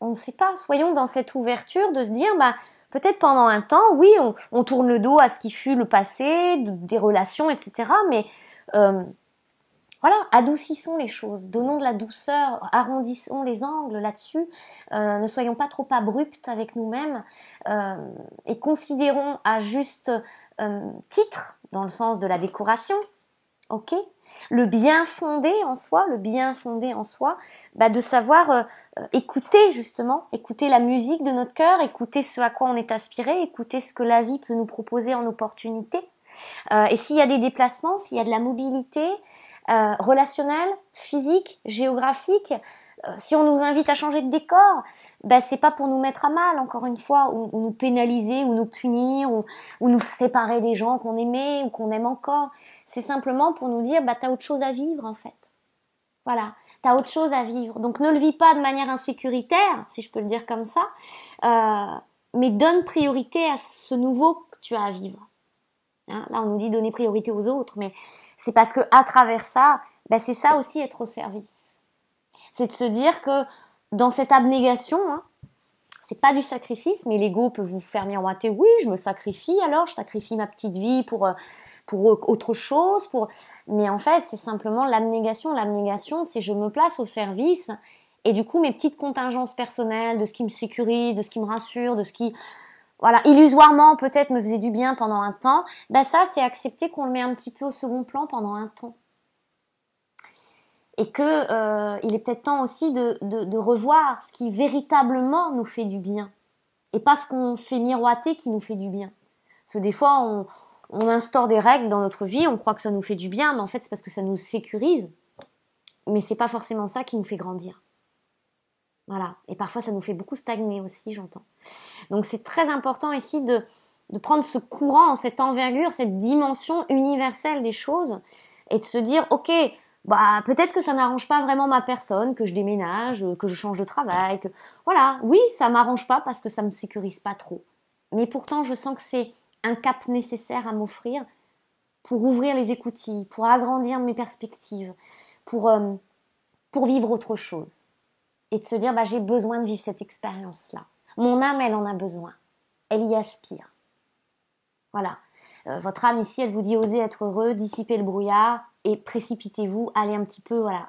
On ne sait pas. Soyons dans cette ouverture de se dire bah peut-être pendant un temps, oui, on, tourne le dos à ce qui fut le passé, des relations, etc. Mais euh, voilà, adoucissons les choses, donnons de la douceur, arrondissons les angles là-dessus, euh, ne soyons pas trop abruptes avec nous-mêmes euh, et considérons à juste euh, titre, dans le sens de la décoration, ok, le bien fondé en soi, le bien fondé en soi, bah, de savoir écouter justement, écouter la musique de notre cœur, écouter ce à quoi on est aspiré, écouter ce que la vie peut nous proposer en opportunité. et s'il y a des déplacements, s'il y a de la mobilité, euh, relationnel, physique, géographique. Euh, si on nous invite à changer de décor, ben c'est pas pour nous mettre à mal, encore une fois, ou, nous pénaliser, ou nous punir, ou, nous séparer des gens qu'on aimait ou qu'on aime encore. C'est simplement pour nous dire, bah ben, t'as autre chose à vivre en fait. Voilà, t'as autre chose à vivre. Donc ne le vis pas de manière insécuritaire, si je peux le dire comme ça, euh, mais donne priorité à ce nouveau que tu as à vivre. Hein, là, on nous dit donner priorité aux autres, mais c'est parce que à travers ça, ben c'est ça aussi être au service. C'est de se dire que dans cette abnégation, hein, c'est pas du sacrifice, mais l'ego peut vous faire miroiter. Oui, je me sacrifie alors, je sacrifie ma petite vie pour euh, pour autre chose, pour. Mais en fait, c'est simplement l'abnégation. L'abnégation, c'est je me place au service et du coup mes petites contingences personnelles de ce qui me sécurise, de ce qui me rassure, de ce qui voilà, illusoirement peut-être me faisait du bien pendant un temps, bah ça c'est accepter qu'on le met un petit peu au second plan pendant un temps. Et que euh, il est peut-être temps aussi de, revoir ce qui véritablement nous fait du bien. Et pas ce qu'on fait miroiter qui nous fait du bien. Parce que des fois on instaure des règles dans notre vie, on croit que ça nous fait du bien, mais en fait c'est parce que ça nous sécurise. Mais c'est pas forcément ça qui nous fait grandir. Voilà. Et parfois, ça nous fait beaucoup stagner aussi, j'entends. Donc, c'est très important ici de, prendre ce courant, cette envergure, cette dimension universelle des choses et de se dire, OK, bah, peut-être que ça n'arrange pas vraiment ma personne, que je déménage, euh, que je change de travail, que, voilà. Oui, ça m'arrange pas parce que ça ne me sécurise pas trop. Mais pourtant, je sens que c'est un cap nécessaire à m'offrir pour ouvrir les écoutilles, pour agrandir mes perspectives, pour euh, vivre autre chose et de se dire bah, j'ai besoin de vivre cette expérience-là. Mon âme, elle en a besoin. Elle y aspire. Voilà. Euh, votre âme ici, elle vous dit osez être heureux, dissipez le brouillard et précipitez-vous, allez un petit peu, voilà,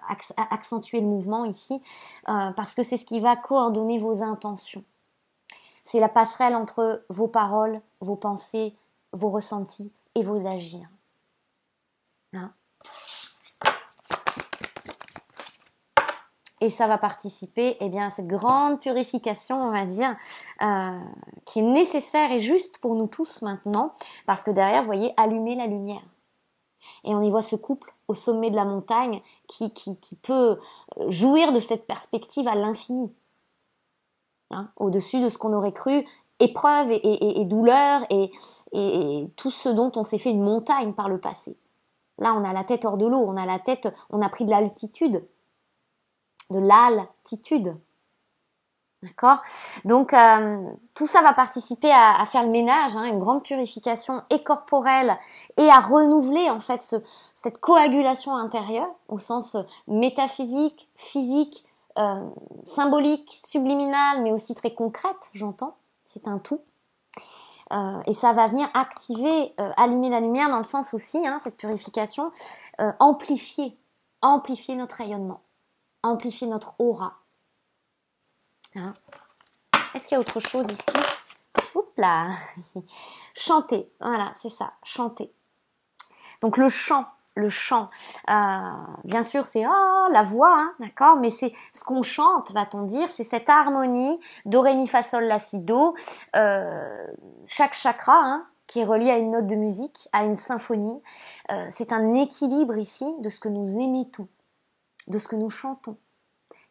accentuer le mouvement ici, euh, parce que c'est ce qui va coordonner vos intentions. C'est la passerelle entre vos paroles, vos pensées, vos ressentis et vos agirs. Hein et ça va participer eh bien, à cette grande purification, on va dire, euh, qui est nécessaire et juste pour nous tous maintenant, parce que derrière, vous voyez, allumer la lumière. Et on y voit ce couple au sommet de la montagne qui, qui, peut euh, jouir de cette perspective à l'infini. Hein, au-dessus de ce qu'on aurait cru épreuve et, douleur et, et, tout ce dont on s'est fait une montagne par le passé. Là, on a la tête hors de l'eau, on a la tête, on a pris de l'altitude, de l'altitude. D'accord Donc euh, tout ça va participer à, faire le ménage, hein, une grande purification et corporelle et à renouveler en fait cette coagulation intérieure au sens euh, métaphysique, physique, euh, symbolique, subliminal, mais aussi très concrète, j'entends. C'est un tout. et ça va venir activer, allumer la lumière dans le sens aussi, hein, cette purification, amplifier, amplifier notre rayonnement amplifier notre aura. Hein? Est-ce qu'il y a autre chose ici Oups là Chanter, voilà, c'est ça, chanter. Donc le chant, le chant, euh, bien sûr, c'est oh, la voix, hein, d'accord, mais c'est ce qu'on chante, va-t-on dire, c'est cette harmonie do ré mi fa sol la si do, euh, chaque chakra, hein, qui est relié à une note de musique, à une symphonie. Euh, c'est un équilibre ici de ce que nous émettons de ce que nous chantons,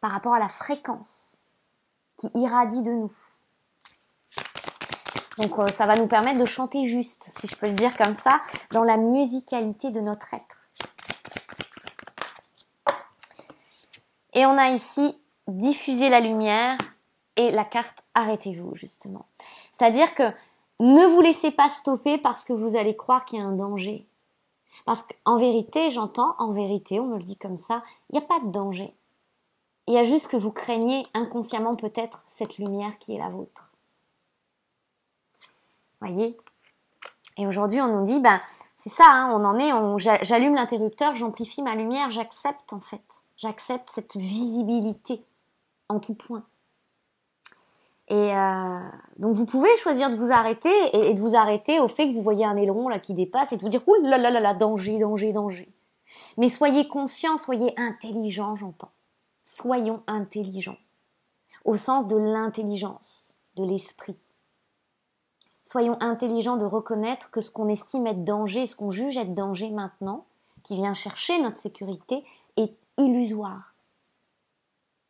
par rapport à la fréquence qui irradie de nous. Donc euh, ça va nous permettre de chanter juste, si je peux le dire comme ça, dans la musicalité de notre être. Et on a ici diffuser la lumière et la carte arrêtez-vous justement. C'est-à-dire que ne vous laissez pas stopper parce que vous allez croire qu'il y a un danger. Parce qu'en vérité, j'entends, en vérité, on me le dit comme ça, il n'y a pas de danger. Il y a juste que vous craignez inconsciemment peut-être cette lumière qui est la vôtre. Voyez Et aujourd'hui, on nous dit, ben, c'est ça, hein, on en est, on, j'allume l'interrupteur, j'amplifie ma lumière, j'accepte en fait. J'accepte cette visibilité en tout point. Et euh, donc vous pouvez choisir de vous arrêter et, de vous arrêter au fait que vous voyez un aileron là qui dépasse et de vous dire ouh là là là là danger danger danger. Mais soyez conscient, soyez intelligent, j'entends. Soyons intelligents au sens de l'intelligence, de l'esprit. Soyons intelligents de reconnaître que ce qu'on estime être danger, ce qu'on juge être danger maintenant, qui vient chercher notre sécurité, est illusoire.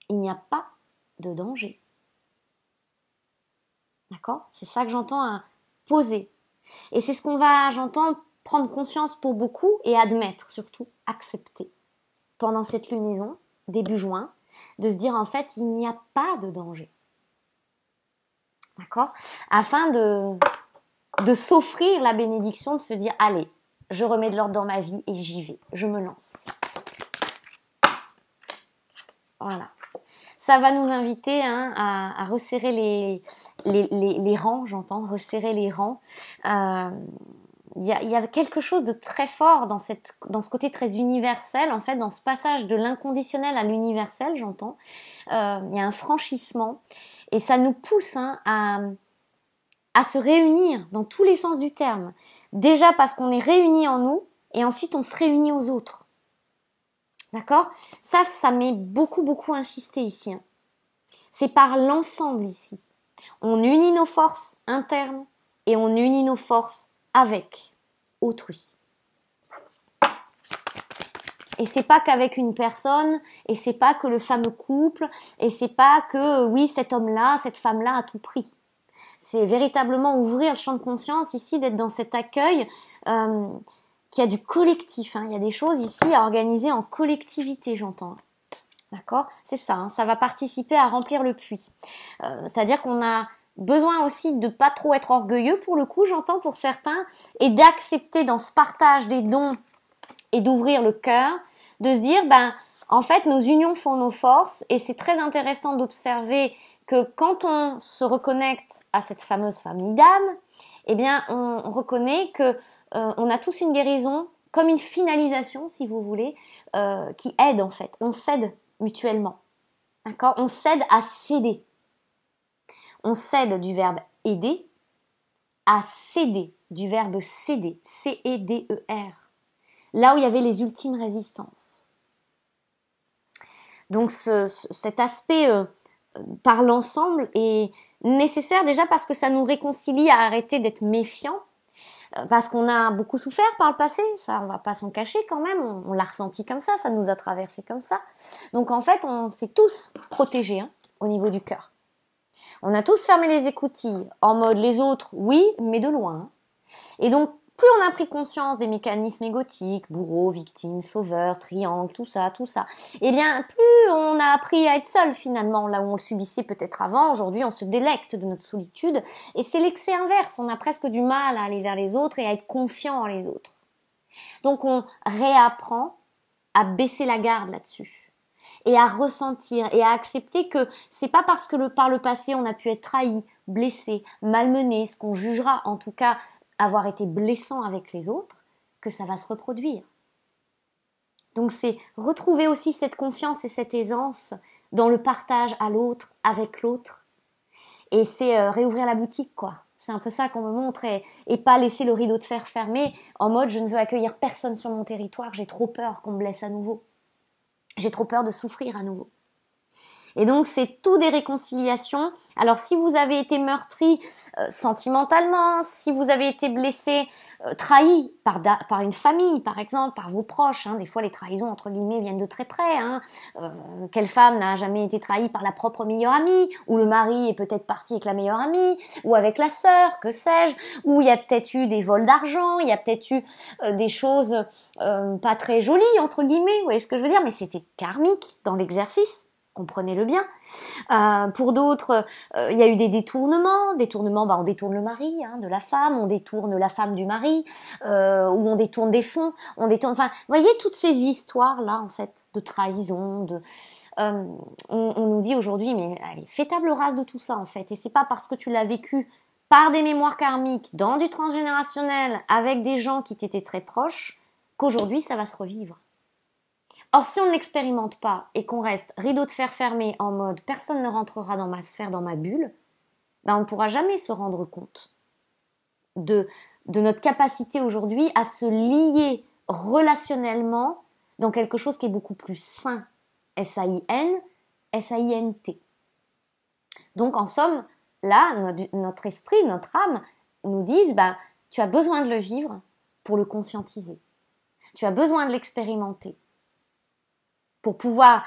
Il n'y a pas de danger. D'accord C'est ça que j'entends à hein. poser. Et c'est ce qu'on va, j'entends, prendre conscience pour beaucoup et admettre, surtout accepter. Pendant cette lunaison, début juin, de se dire en fait, il n'y a pas de danger. D'accord Afin de, de s'offrir la bénédiction, de se dire allez, je remets de l'ordre dans ma vie et j'y vais, je me lance. Voilà. Ça va nous inviter hein, à, resserrer les, rangs, j'entends, resserrer les rangs. Euh, il y, a, quelque chose de très fort dans, ce côté très universel, en fait, dans ce passage de l'inconditionnel à l'universel, j'entends. Euh, il y a un franchissement. Et ça nous pousse hein, à, à se réunir dans tous les sens du terme. Déjà parce qu'on est réunis en nous, et ensuite on se réunit aux autres. D'accord Ça, ça m'est beaucoup, beaucoup insisté ici. Hein. C'est par l'ensemble ici. On unit nos forces internes et on unit nos forces avec autrui. Et c'est pas qu'avec une personne, et c'est pas que le fameux couple, et c'est pas que oui, cet homme-là, cette femme-là à tout prix. C'est véritablement ouvrir le champ de conscience ici, d'être dans cet accueil. Euh, qu'il y a du collectif. Hein. Il y a des choses ici à organiser en collectivité, j'entends. D'accord C'est ça, hein. ça va participer à remplir le puits. Euh, c'est-à-dire qu'on a besoin aussi de ne pas trop être orgueilleux pour le coup, j'entends pour certains, et d'accepter dans ce partage des dons et d'ouvrir le cœur, de se dire, ben, en fait, nos unions font nos forces, et c'est très intéressant d'observer que quand on se reconnecte à cette fameuse famille d'âme, eh bien, on reconnaît que euh, on a tous une guérison comme une finalisation, si vous voulez, euh, qui aide en fait. On cède mutuellement. D'accord On cède à céder. On cède du verbe aider à céder, du verbe céder, C-E-D-E-R. Là où il y avait les ultimes résistances. Donc cet aspect euh, par l'ensemble est nécessaire déjà parce que ça nous réconcilie à arrêter d'être méfiant euh, parce qu'on a beaucoup souffert par le passé, ça on va pas s'en cacher quand même, on, l'a ressenti comme ça, ça nous a traversé comme ça. Donc en fait, on s'est tous protégés hein, au niveau du cœur. On a tous fermé les écoutilles en mode les autres, oui, mais de loin. Hein. Et donc plus on a pris conscience des mécanismes égotiques, bourreau, victime, sauveur, triangle, tout ça, tout ça, eh bien, plus on a appris à être seul finalement, là où on le subissait peut-être avant, aujourd'hui on se délecte de notre solitude, et c'est l'excès inverse, on a presque du mal à aller vers les autres et à être confiant en les autres. Donc on réapprend à baisser la garde là-dessus et à ressentir et à accepter que c'est pas parce que par le passé on a pu être trahi, blessé, malmené, ce qu'on jugera en tout cas avoir été blessant avec les autres que ça va se reproduire. Donc c'est retrouver aussi cette confiance et cette aisance dans le partage à l'autre, avec l'autre. Et c'est euh, réouvrir la boutique, quoi. C'est un peu ça qu'on me montre et, et, pas laisser le rideau de fer fermé en mode je ne veux accueillir personne sur mon territoire, j'ai trop peur qu'on me blesse à nouveau. J'ai trop peur de souffrir à nouveau. Et donc c'est tout des réconciliations. Alors si vous avez été meurtri euh, sentimentalement, si vous avez été blessé, euh, trahi par, par une famille par exemple, par vos proches, hein, des fois les trahisons entre guillemets viennent de très près. Hein. Euh, quelle femme n'a jamais été trahie par la propre meilleure amie, ou le mari est peut-être parti avec la meilleure amie, ou avec la sœur, que sais-je, ou il y a peut-être eu des vols d'argent, il y a peut-être eu des choses pas très jolies entre guillemets, vous voyez ce que je veux dire, mais c'était karmique dans l'exercice comprenez-le bien. Euh, pour d'autres, euh, il y a eu des détournements. Détournements, bah, on détourne le mari hein, de la femme, on détourne la femme du mari, euh, ou on détourne des fonds, on détourne... Enfin, voyez toutes ces histoires-là, en fait, de trahison, de... On, nous dit aujourd'hui, mais allez, fais table rase de tout ça, en fait. Et c'est pas parce que tu l'as vécu par des mémoires karmiques, dans du transgénérationnel, avec des gens qui t'étaient très proches, qu'aujourd'hui, ça va se revivre. Or, si on ne l'expérimente pas et qu'on reste rideau de fer fermé en mode personne ne rentrera dans ma sphère, dans ma bulle, ben on ne pourra jamais se rendre compte de, de notre capacité aujourd'hui à se lier relationnellement dans quelque chose qui est beaucoup plus sain. S-A-I-N, S-A-I-N-T. Donc, en somme, là, notre, esprit, notre âme nous disent, ben, tu as besoin de le vivre pour le conscientiser. Tu as besoin de l'expérimenter pour pouvoir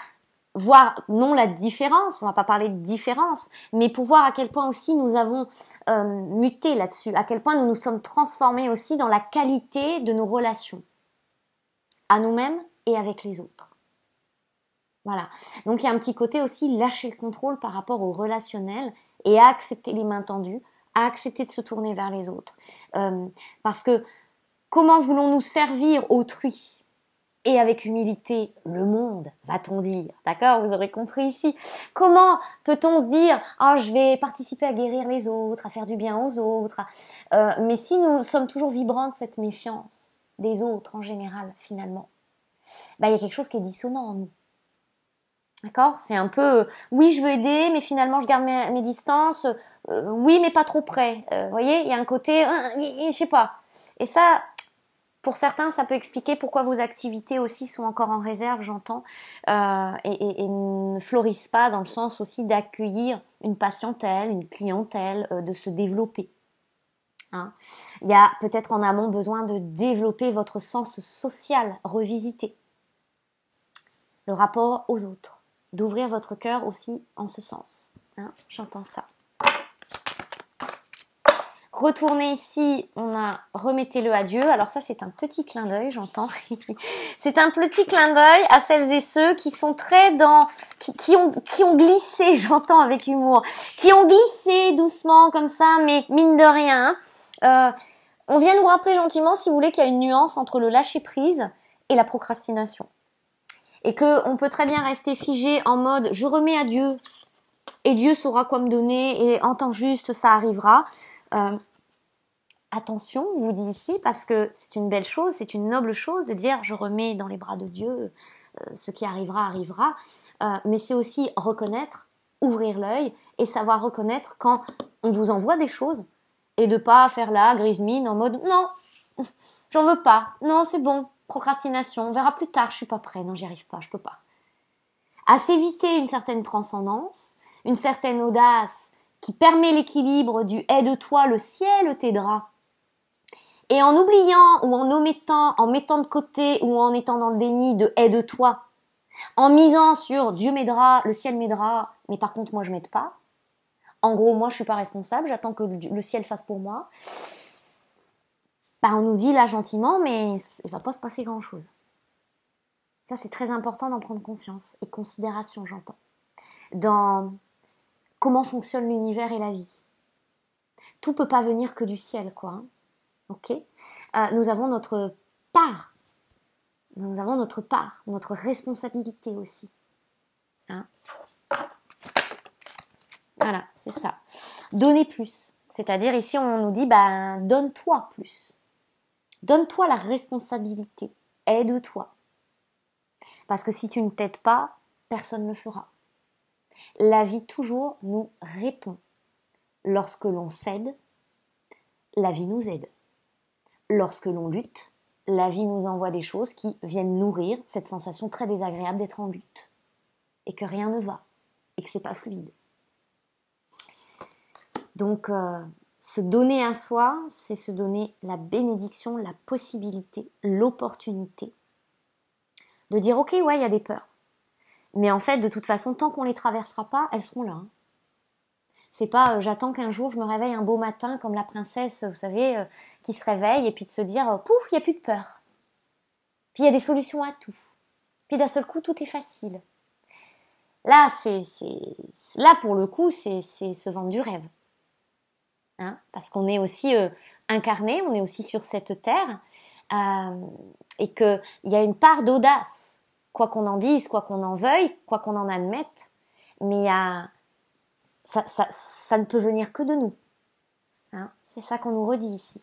voir non la différence, on va pas parler de différence, mais pour voir à quel point aussi nous avons euh, muté là-dessus, à quel point nous nous sommes transformés aussi dans la qualité de nos relations à nous-mêmes et avec les autres. Voilà. Donc il y a un petit côté aussi lâcher le contrôle par rapport au relationnel et à accepter les mains tendues, à accepter de se tourner vers les autres. Euh, parce que comment voulons-nous servir autrui et avec humilité le monde, va-t-on dire. D'accord Vous aurez compris ici. Comment peut-on se dire « Ah, je vais participer à guérir les autres, à faire du bien aux autres euh, Mais si nous sommes toujours vibrants de cette méfiance des autres en général, finalement, bah, il y a quelque chose qui est dissonant en nous. D'accord C'est un peu oui, je veux aider, mais finalement je garde mes, distances. Euh, oui, mais pas trop près. Vous euh, voyez, il y a un côté, je sais pas. Et ça, pour certains, ça peut expliquer pourquoi vos activités aussi sont encore en réserve, j'entends, euh, et, ne fleurissent pas dans le sens aussi d'accueillir une patientèle, une clientèle, euh, de se développer. Hein. Il y a peut-être en amont besoin de développer votre sens social, revisiter le rapport aux autres, d'ouvrir votre cœur aussi en ce sens. Hein. J'entends ça. Retournez ici, on a remettez-le à Dieu. Alors ça, c'est un petit clin d'œil, j'entends. c'est un petit clin d'œil à celles et ceux qui sont très dans, qui, ont, qui ont glissé, j'entends avec humour, qui ont glissé doucement comme ça, mais mine de rien. Euh, on vient nous rappeler gentiment, si vous voulez, qu'il y a une nuance entre le lâcher prise et la procrastination, et que on peut très bien rester figé en mode je remets à Dieu et Dieu saura quoi me donner et en temps juste ça arrivera. Euh, attention, vous dit ici, parce que c'est une belle chose, c'est une noble chose de dire je remets dans les bras de Dieu euh, ce qui arrivera, arrivera, euh, mais c'est aussi reconnaître, ouvrir l'œil et savoir reconnaître quand on vous envoie des choses et de pas faire la grise mine en mode non, j'en veux pas, non, c'est bon, procrastination, on verra plus tard, je suis pas prêt, non, j'y arrive pas, je peux pas. À s'éviter une certaine transcendance, une certaine audace qui permet l'équilibre du aide-toi, le ciel t'aidera et en oubliant ou en omettant, en mettant de côté ou en étant dans le déni de aide-toi, en misant sur Dieu m'aidera, le ciel m'aidera, mais par contre moi je m'aide pas. En gros, moi je suis pas responsable, j'attends que le ciel fasse pour moi. Bah, on nous dit là gentiment, mais il va pas se passer grand chose. Ça, c'est très important d'en prendre conscience et considération, j'entends, dans comment fonctionne l'univers et la vie. Tout peut pas venir que du ciel, quoi. Hein. Ok euh, Nous avons notre part. Nous avons notre part, notre responsabilité aussi. Hein. voilà, c'est ça. Donner plus. C'est-à-dire ici, on nous dit, ben, donne-toi plus. Donne-toi la responsabilité. Aide-toi. Parce que si tu ne t'aides pas, personne ne le fera. La vie toujours nous répond. Lorsque l'on cède, la vie nous aide lorsque l'on lutte, la vie nous envoie des choses qui viennent nourrir cette sensation très désagréable d'être en lutte. Et que rien ne va. Et que c'est pas fluide. Donc, euh, se donner à soi, c'est se donner la bénédiction, la possibilité, l'opportunité de dire ok, ouais, il y a des peurs. Mais en fait, de toute façon, tant qu'on ne les traversera pas, elles seront là. Hein. C'est pas euh, j'attends qu'un jour je me réveille un beau matin comme la princesse, vous savez, euh, qui se réveille et puis de se dire euh, pouf, il n'y a plus de peur. Puis il y a des solutions à tout. Puis d'un seul coup, tout est facile. Là, c'est, là pour le coup, c'est, se vendre du rêve. Hein, parce qu'on est aussi incarné, on est aussi sur cette terre, et qu'il y a une part d'audace, quoi qu'on en dise, quoi qu'on en veuille, quoi qu'on en admette. Mais il y a, ça, ne peut venir que de nous. Hein, c'est ça qu'on nous redit ici.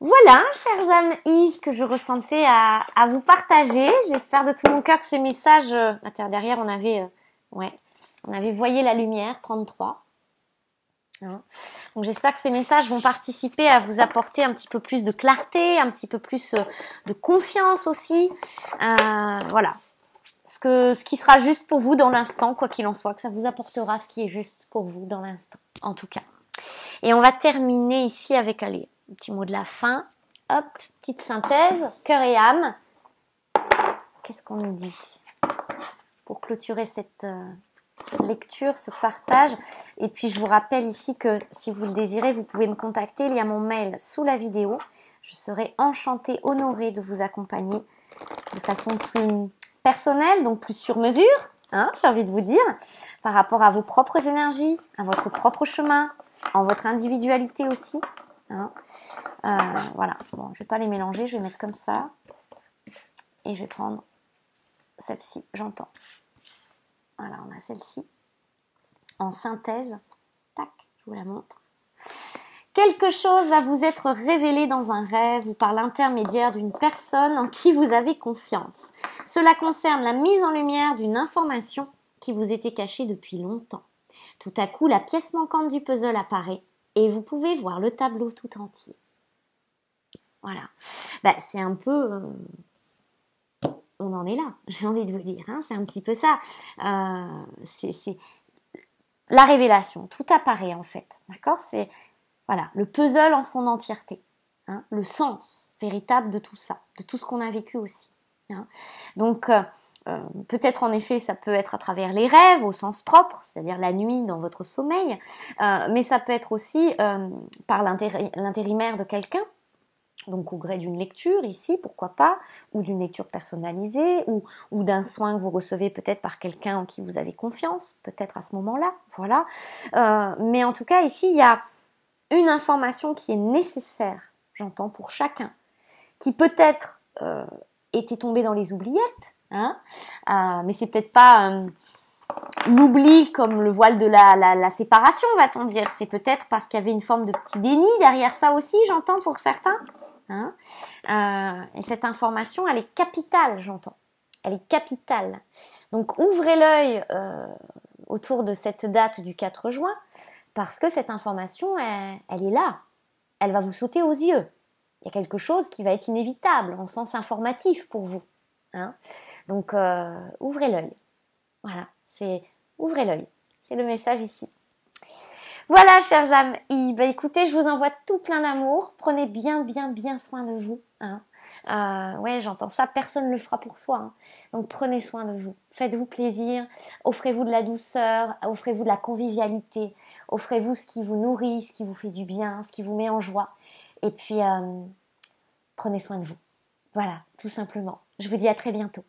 Voilà, chers amis, ce que je ressentais à, vous partager. J'espère de tout mon cœur que ces messages... Euh, derrière, on avait... Euh, ouais, on avait voyé la lumière, 33. Hein. Donc j'espère que ces messages vont participer à vous apporter un petit peu plus de clarté, un petit peu plus euh, de confiance aussi. voilà, ce, qui sera juste pour vous dans l'instant, quoi qu'il en soit, que ça vous apportera ce qui est juste pour vous dans l'instant, en tout cas. Et on va terminer ici avec, allez, un petit mot de la fin. Hop, petite synthèse, cœur et âme. Qu'est-ce qu'on nous dit pour clôturer cette euh, lecture, ce partage. Et puis je vous rappelle ici que si vous le désirez, vous pouvez me contacter. Il y a mon mail sous la vidéo. Je serai enchantée, honorée de vous accompagner de façon plus personnel, donc plus sur mesure, hein, j'ai envie de vous dire, par rapport à vos propres énergies, à votre propre chemin, en votre individualité aussi. Hein. Euh, voilà, bon, je vais pas les mélanger, je vais mettre comme ça. Et je vais prendre celle-ci, j'entends. Voilà, on a celle-ci en synthèse. Tac, je vous la montre. Quelque chose va vous être révélé dans un rêve ou par l'intermédiaire d'une personne en qui vous avez confiance. Cela concerne la mise en lumière d'une information qui vous était cachée depuis longtemps. Tout à coup, la pièce manquante du puzzle apparaît et vous pouvez voir le tableau tout entier. Voilà. Bah, c'est un peu... Euh, on en est là, j'ai envie de vous dire. Hein, c'est un petit peu ça. Euh, c'est la révélation, tout apparaît en fait. D'accord C'est voilà, le puzzle en son entièreté, hein, le sens véritable de tout ça, de tout ce qu'on a vécu aussi. Hein. Donc, euh, euh, peut-être en effet, ça peut être à travers les rêves au sens propre, c'est-à-dire la nuit dans votre sommeil, euh, mais ça peut être aussi par l'intérimaire de quelqu'un, donc au gré d'une lecture ici, pourquoi pas, ou d'une lecture personnalisée, ou, d'un soin que vous recevez peut-être par quelqu'un en qui vous avez confiance, peut-être à ce moment-là, voilà. mais en tout cas ici, il y a une information qui est nécessaire, j'entends, pour chacun, qui peut-être euh, était tombée dans les oubliettes, hein, euh, mais c'est peut-être pas euh, l'oubli comme le voile de la, séparation, va-t-on dire. C'est peut-être parce qu'il y avait une forme de petit déni derrière ça aussi, j'entends, pour certains. Hein. et cette information, elle est capitale, j'entends. Elle est capitale. Donc ouvrez l'œil autour de cette date du 4 juin parce que cette information, elle, est là. Elle va vous sauter aux yeux. Il y a quelque chose qui va être inévitable en sens informatif pour vous. Hein. Donc, euh, ouvrez l'œil. Voilà, c'est ouvrez l'œil. C'est le message ici. Voilà, chers âmes. Eh ben, écoutez, je vous envoie tout plein d'amour. Prenez bien, bien, bien soin de vous. Hein. Euh, oui, j'entends ça. Personne ne le fera pour soi. Hein. Donc prenez soin de vous. Faites-vous plaisir. Offrez-vous de la douceur. Offrez-vous de la convivialité. Offrez-vous ce qui vous nourrit, ce qui vous fait du bien, ce qui vous met en joie. Et puis, euh, prenez soin de vous. Voilà, tout simplement. Je vous dis à très bientôt.